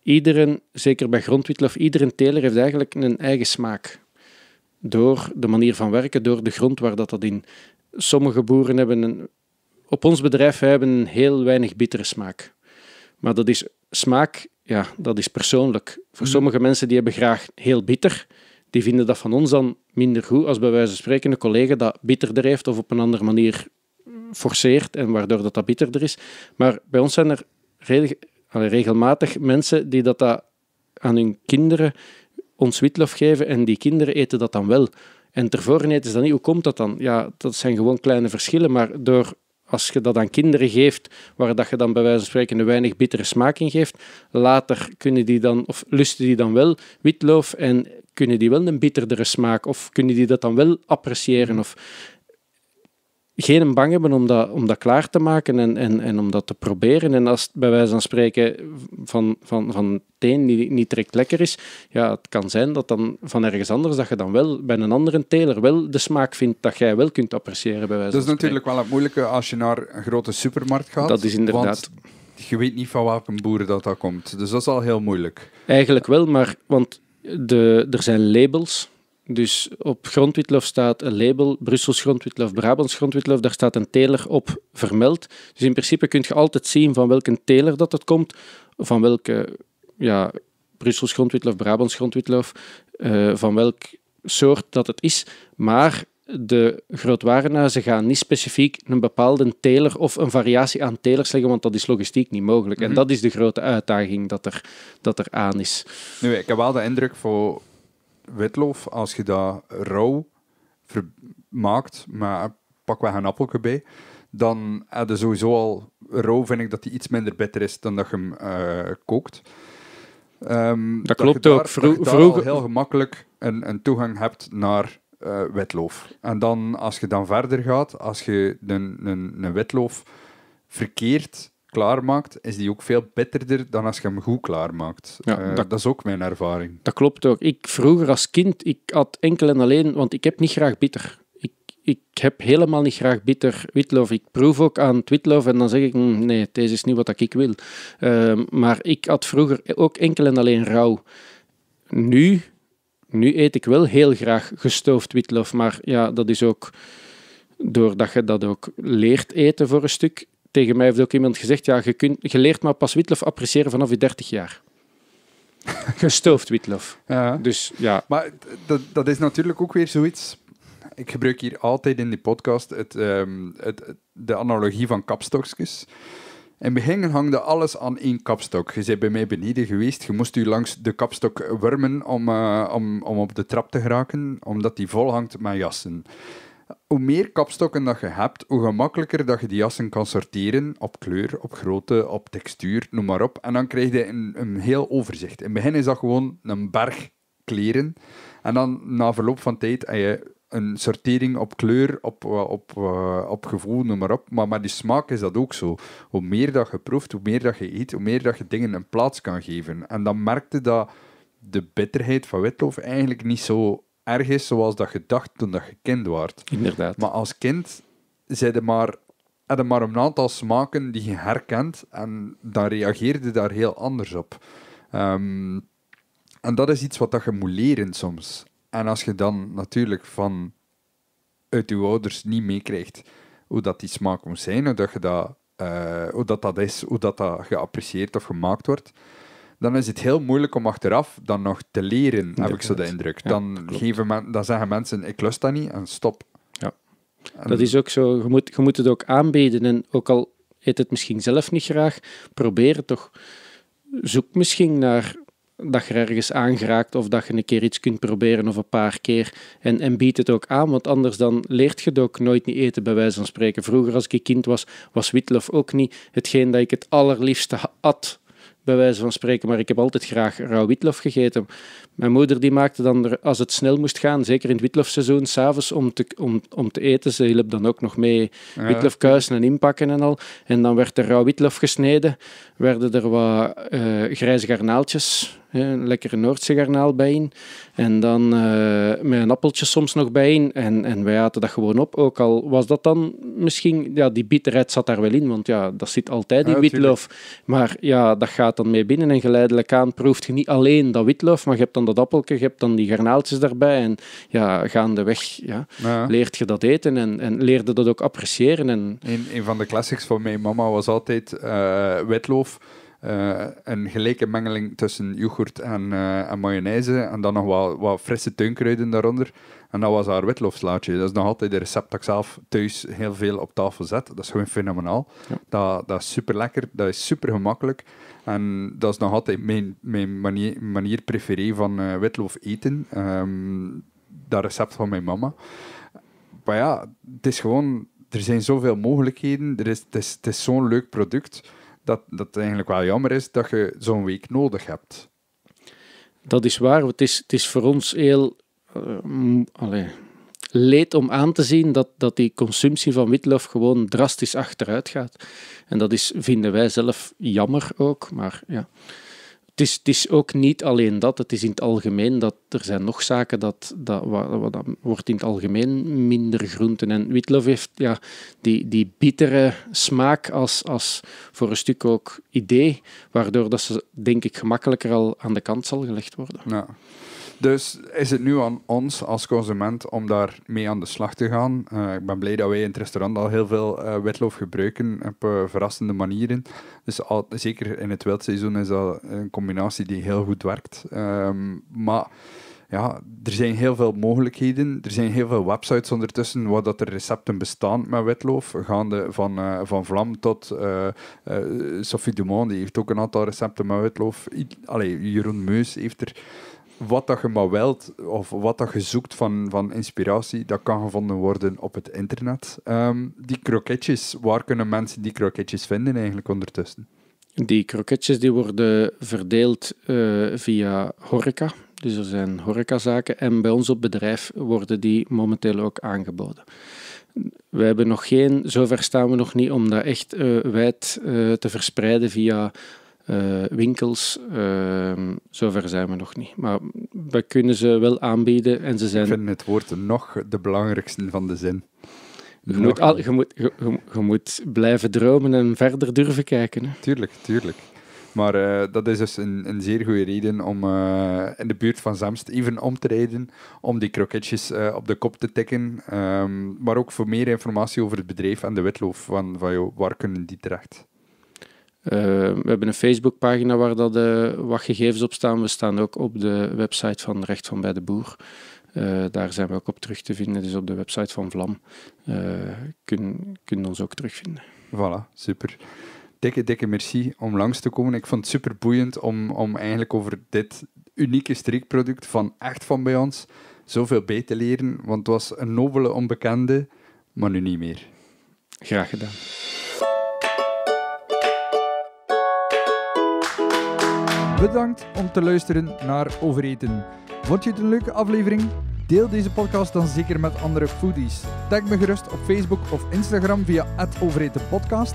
iedereen, zeker bij grondwitlof, iedere teler heeft eigenlijk een eigen smaak. Door de manier van werken, door de grond waar dat, dat in. Sommige boeren hebben een, op ons bedrijf hebben een heel weinig bittere smaak. Maar dat is smaak, ja, dat is persoonlijk. Voor mm. sommige mensen die hebben graag heel bitter, die vinden dat van ons dan minder goed als bij wijze van spreken een collega dat bitterder heeft of op een andere manier forceert en waardoor dat, dat bitterder is. Maar bij ons zijn er redelijk, regelmatig mensen die dat, dat aan hun kinderen ons witlof geven en die kinderen eten dat dan wel. En tevoren eten ze dat niet. Hoe komt dat dan? Ja, dat zijn gewoon kleine verschillen, maar door als je dat aan kinderen geeft, waar dat je dan bij wijze van spreken een weinig bittere smaak in geeft, later kunnen die dan, of lusten die dan wel witloof en kunnen die wel een bitterdere smaak, of kunnen die dat dan wel appreciëren? Of, geen bang hebben om dat, om dat klaar te maken en, en, en om dat te proberen. En als bij wijze van spreken van, van, van teen die niet direct lekker is, ja, het kan zijn dat dan van ergens anders dat je dan wel bij een andere teler wel de smaak vindt dat jij wel kunt appreciëren bij wijze Dat is natuurlijk wel het moeilijke als je naar een grote supermarkt gaat. Dat is inderdaad je weet niet van welke boeren dat, dat komt. Dus dat is al heel moeilijk. Eigenlijk wel, maar want de, er zijn labels dus op grondwitlof staat een label, Brussels grondwitlof, Brabants grondwitlof, daar staat een teler op vermeld. Dus in principe kun je altijd zien van welke teler dat het komt, van welke ja, Brussels grondwitlof, Brabants grondwitlof, uh, van welk soort dat het is. Maar de grootwarenhuizen gaan niet specifiek een bepaalde teler of een variatie aan telers leggen, want dat is logistiek niet mogelijk. En mhm. dat is de grote uitdaging dat er, dat er aan is. Nu, ik heb wel de indruk voor witloof, als je dat rauw maakt, maar pak weg een appeltje bij, dan heb eh, dus sowieso al... Rauw vind ik dat die iets minder bitter is dan dat je hem eh, kookt. Um, dat, klopt ook. vroeg dat heel gemakkelijk een, een, toegang hebt naar uh, En dan, als je dan verder gaat, als je een, een, een witloof verkeerd klaarmaakt, is die ook veel bitterder dan als je hem goed klaarmaakt. Ja, eh, dat, is ook mijn ervaring. Dat klopt ook. Ik, vroeger als kind, ik had enkel en alleen, want ik heb niet graag bitter. Ik, ik heb helemaal niet graag bitter witloof. Ik proef ook aan het witloof en dan zeg ik, mm, nee, deze is niet wat ik wil. Ehm, maar ik had vroeger ook enkel en alleen rauw. Nu, nu eet ik wel heel graag gestoofd witloof, maar ja, dat is ook doordat je dat ook leert eten voor een stuk, tegen mij heeft ook iemand gezegd, ja, je, kunt, leert maar pas witlof appreciëren vanaf je 30 jaar. Gestoofd witlof. Ja. Dus ja. Maar dat, dat is natuurlijk ook weer zoiets ik gebruik hier altijd in die podcast het, ehm, het, de analogie van kapstokjes. In het begin hangde alles aan één kapstok. Je bent bij mij beneden geweest. Je moest u langs de kapstok wurmen om, eh, om, om op de trap te geraken, omdat die vol hangt met jassen hoe meer kapstokken dat je hebt, hoe gemakkelijker dat je die jassen kan sorteren op kleur, op grootte, op textuur, noem maar op. En dan krijg je een, een heel overzicht. In het begin is dat gewoon een berg kleren. En dan na verloop van tijd heb je een sortering op kleur, op, eh, op, op, eh, op gevoel, noem maar op. Maar met die smaak is dat ook zo. Hoe meer dat je proeft, hoe meer dat je eet, hoe meer dat je dingen een plaats kan geven. En dan merkte dat de bitterheid van witloof eigenlijk niet zo erg is zoals dat je dacht toen dat je kind waard. Inderdaad. Maar als kind zeiden maar, hadden maar een aantal smaken die je herkent en dan reageerde je daar heel anders op. Ehm, en dat is iets wat dat je moet leren soms. En als je dan natuurlijk van uit je ouders niet meekrijgt hoe dat die smaak moet zijn, hoe dat, je dat, eh, hoe dat, dat is, hoe dat, dat geapprecieerd of gemaakt wordt, dan is het heel moeilijk om achteraf dan nog te leren, heb ik zo de indruk. dan, geven dan zeggen mensen, ik lust dat niet en stop. Ja. dat is ook zo, je moet, je moet het ook aanbieden. En ook al eet het misschien zelf niet graag, probeer het toch. Zoek misschien naar dat je ergens aangeraakt of dat je een keer iets kunt proberen of een paar keer. En, en bied het ook aan, want anders dan leert je het ook nooit niet eten, bij wijze van spreken. Vroeger, als ik kind was, was witlof ook niet hetgeen dat ik het allerliefste at bij wijze van spreken. Maar ik heb altijd graag rauw witlof gegeten. Mijn moeder die maakte dan, als het snel moest gaan, zeker in het witlofseizoen, s'avonds om te, om, om te eten. Ze hielp dan ook nog mee ja. witlofkuisen en inpakken en al. En dan werd er rauw witlof gesneden. Werden er wat eh, grijze garnaaltjes, een lekkere Noordse garnaal bij in. En dan uh, met een appeltje soms nog bij in. En, en wij aten dat gewoon op. Ook al was dat dan misschien... Ja, die bitterheid zat daar wel in, want ja, dat zit altijd in witlof. Maar ja, dat gaat dan mee binnen. En geleidelijk aan proeft je niet alleen dat witlof, maar je hebt dan dat je hebt dan die garnaaltjes daarbij. En ja, gaandeweg ja, ja. leert je dat eten en, en leerde dat ook appreciëren. En... Een, een van de classics van mijn mama was altijd uh, een gelijke mengeling tussen yoghurt en, uh, en mayonaise en dan nog wat, wat frisse tuinkruiden daaronder. En dat was haar witloofslaatje. Dat is nog altijd de recept dat ik zelf thuis heel veel op tafel zet. Dat is gewoon fenomenaal. Dat, dat is super lekker, dat is super gemakkelijk. En dat is nog altijd mijn, mijn manier, manier preferé van uh, eh, witloof eten. Ehm, dat recept van mijn mama. Maar ja, het is gewoon, er zijn zoveel mogelijkheden. Er is, het is, het is zo'n leuk product dat, dat het eigenlijk wel jammer is dat je zo'n week nodig hebt. Dat is waar. Het is, het is voor ons heel uh, leed om aan te zien dat, dat die consumptie van witlof gewoon drastisch achteruit gaat. En dat is, vinden wij zelf jammer ook, maar ja. Het is, het is ook niet alleen dat, het is in het algemeen dat er zijn nog zaken dat, dat, wat, dat wordt in het algemeen minder groenten. En witlof heeft ja, die, die bittere smaak als, als voor een stuk ook idee, waardoor dat ze denk ik gemakkelijker al aan de kant zal gelegd worden. Ja. Dus is het nu aan ons als consument om daar mee aan de slag te gaan. Eh, ik ben blij dat wij in het restaurant al heel veel uh, eh, witloof gebruiken op eh, verrassende manieren. Dus al, zeker in het wildseizoen is dat een combinatie die heel goed werkt. Ehm, maar ja, er zijn heel veel mogelijkheden. Er zijn heel veel websites ondertussen waar dat er recepten bestaan met witloof. Gaande van, van Vlam tot Sophie Dumont, die heeft ook een aantal recepten met witloof. Allee, Jeroen Meus heeft er wat dat je maar wilt, of wat dat je zoekt van, van inspiratie, dat kan gevonden worden op het internet. Ehm, die kroketjes, waar kunnen mensen die kroketjes vinden eigenlijk ondertussen? Die kroketjes die worden verdeeld eh, via horeca. Dus er zijn horecazaken en bij ons op bedrijf worden die momenteel ook aangeboden. We hebben nog geen, zover staan we nog niet om dat echt eh, wijd eh, te verspreiden via eh, winkels. Uh, zover zijn we nog niet. Maar we kunnen ze wel aanbieden en ze zijn... Ik vind het woord nog de belangrijkste van de zin. Je moet, blijven dromen en verder durven kijken. Tuurlijk, tuurlijk. Maar eh, dat is dus een, een zeer goede reden om eh, in de buurt van Zamst even om te rijden, om die kroketjes op de kop te tikken. Ehm, maar ook voor meer informatie over het bedrijf en de witloof, van, van jou, waar kunnen die terecht? Eh, we hebben een Facebookpagina waar dat, uh, wat gegevens op staan. We staan ook op de website van Recht van bij de Boer. Eh, daar zijn we ook op terug te vinden. Dus op de website van Vlam kunnen kun ons ook terugvinden. Voilà, super. Dikke, dikke merci om langs te komen. Ik vond het super boeiend om, om eigenlijk over dit unieke streekproduct van echt van bij ons zoveel bij te leren. Want het was een nobele onbekende, maar nu niet meer. Graag gedaan. Bedankt om te luisteren naar Overeten. Vond je het een leuke aflevering? Deel deze podcast dan zeker met andere foodies. Tag me gerust op Facebook of Instagram via @overetenpodcast.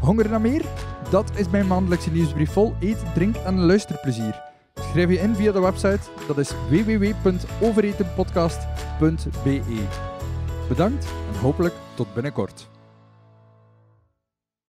Honger naar meer? Dat is mijn maandelijkse nieuwsbrief vol eet, drink en luisterplezier. Schrijf je in via de website, dat is www.overetenpodcast.be. Bedankt en hopelijk tot binnenkort.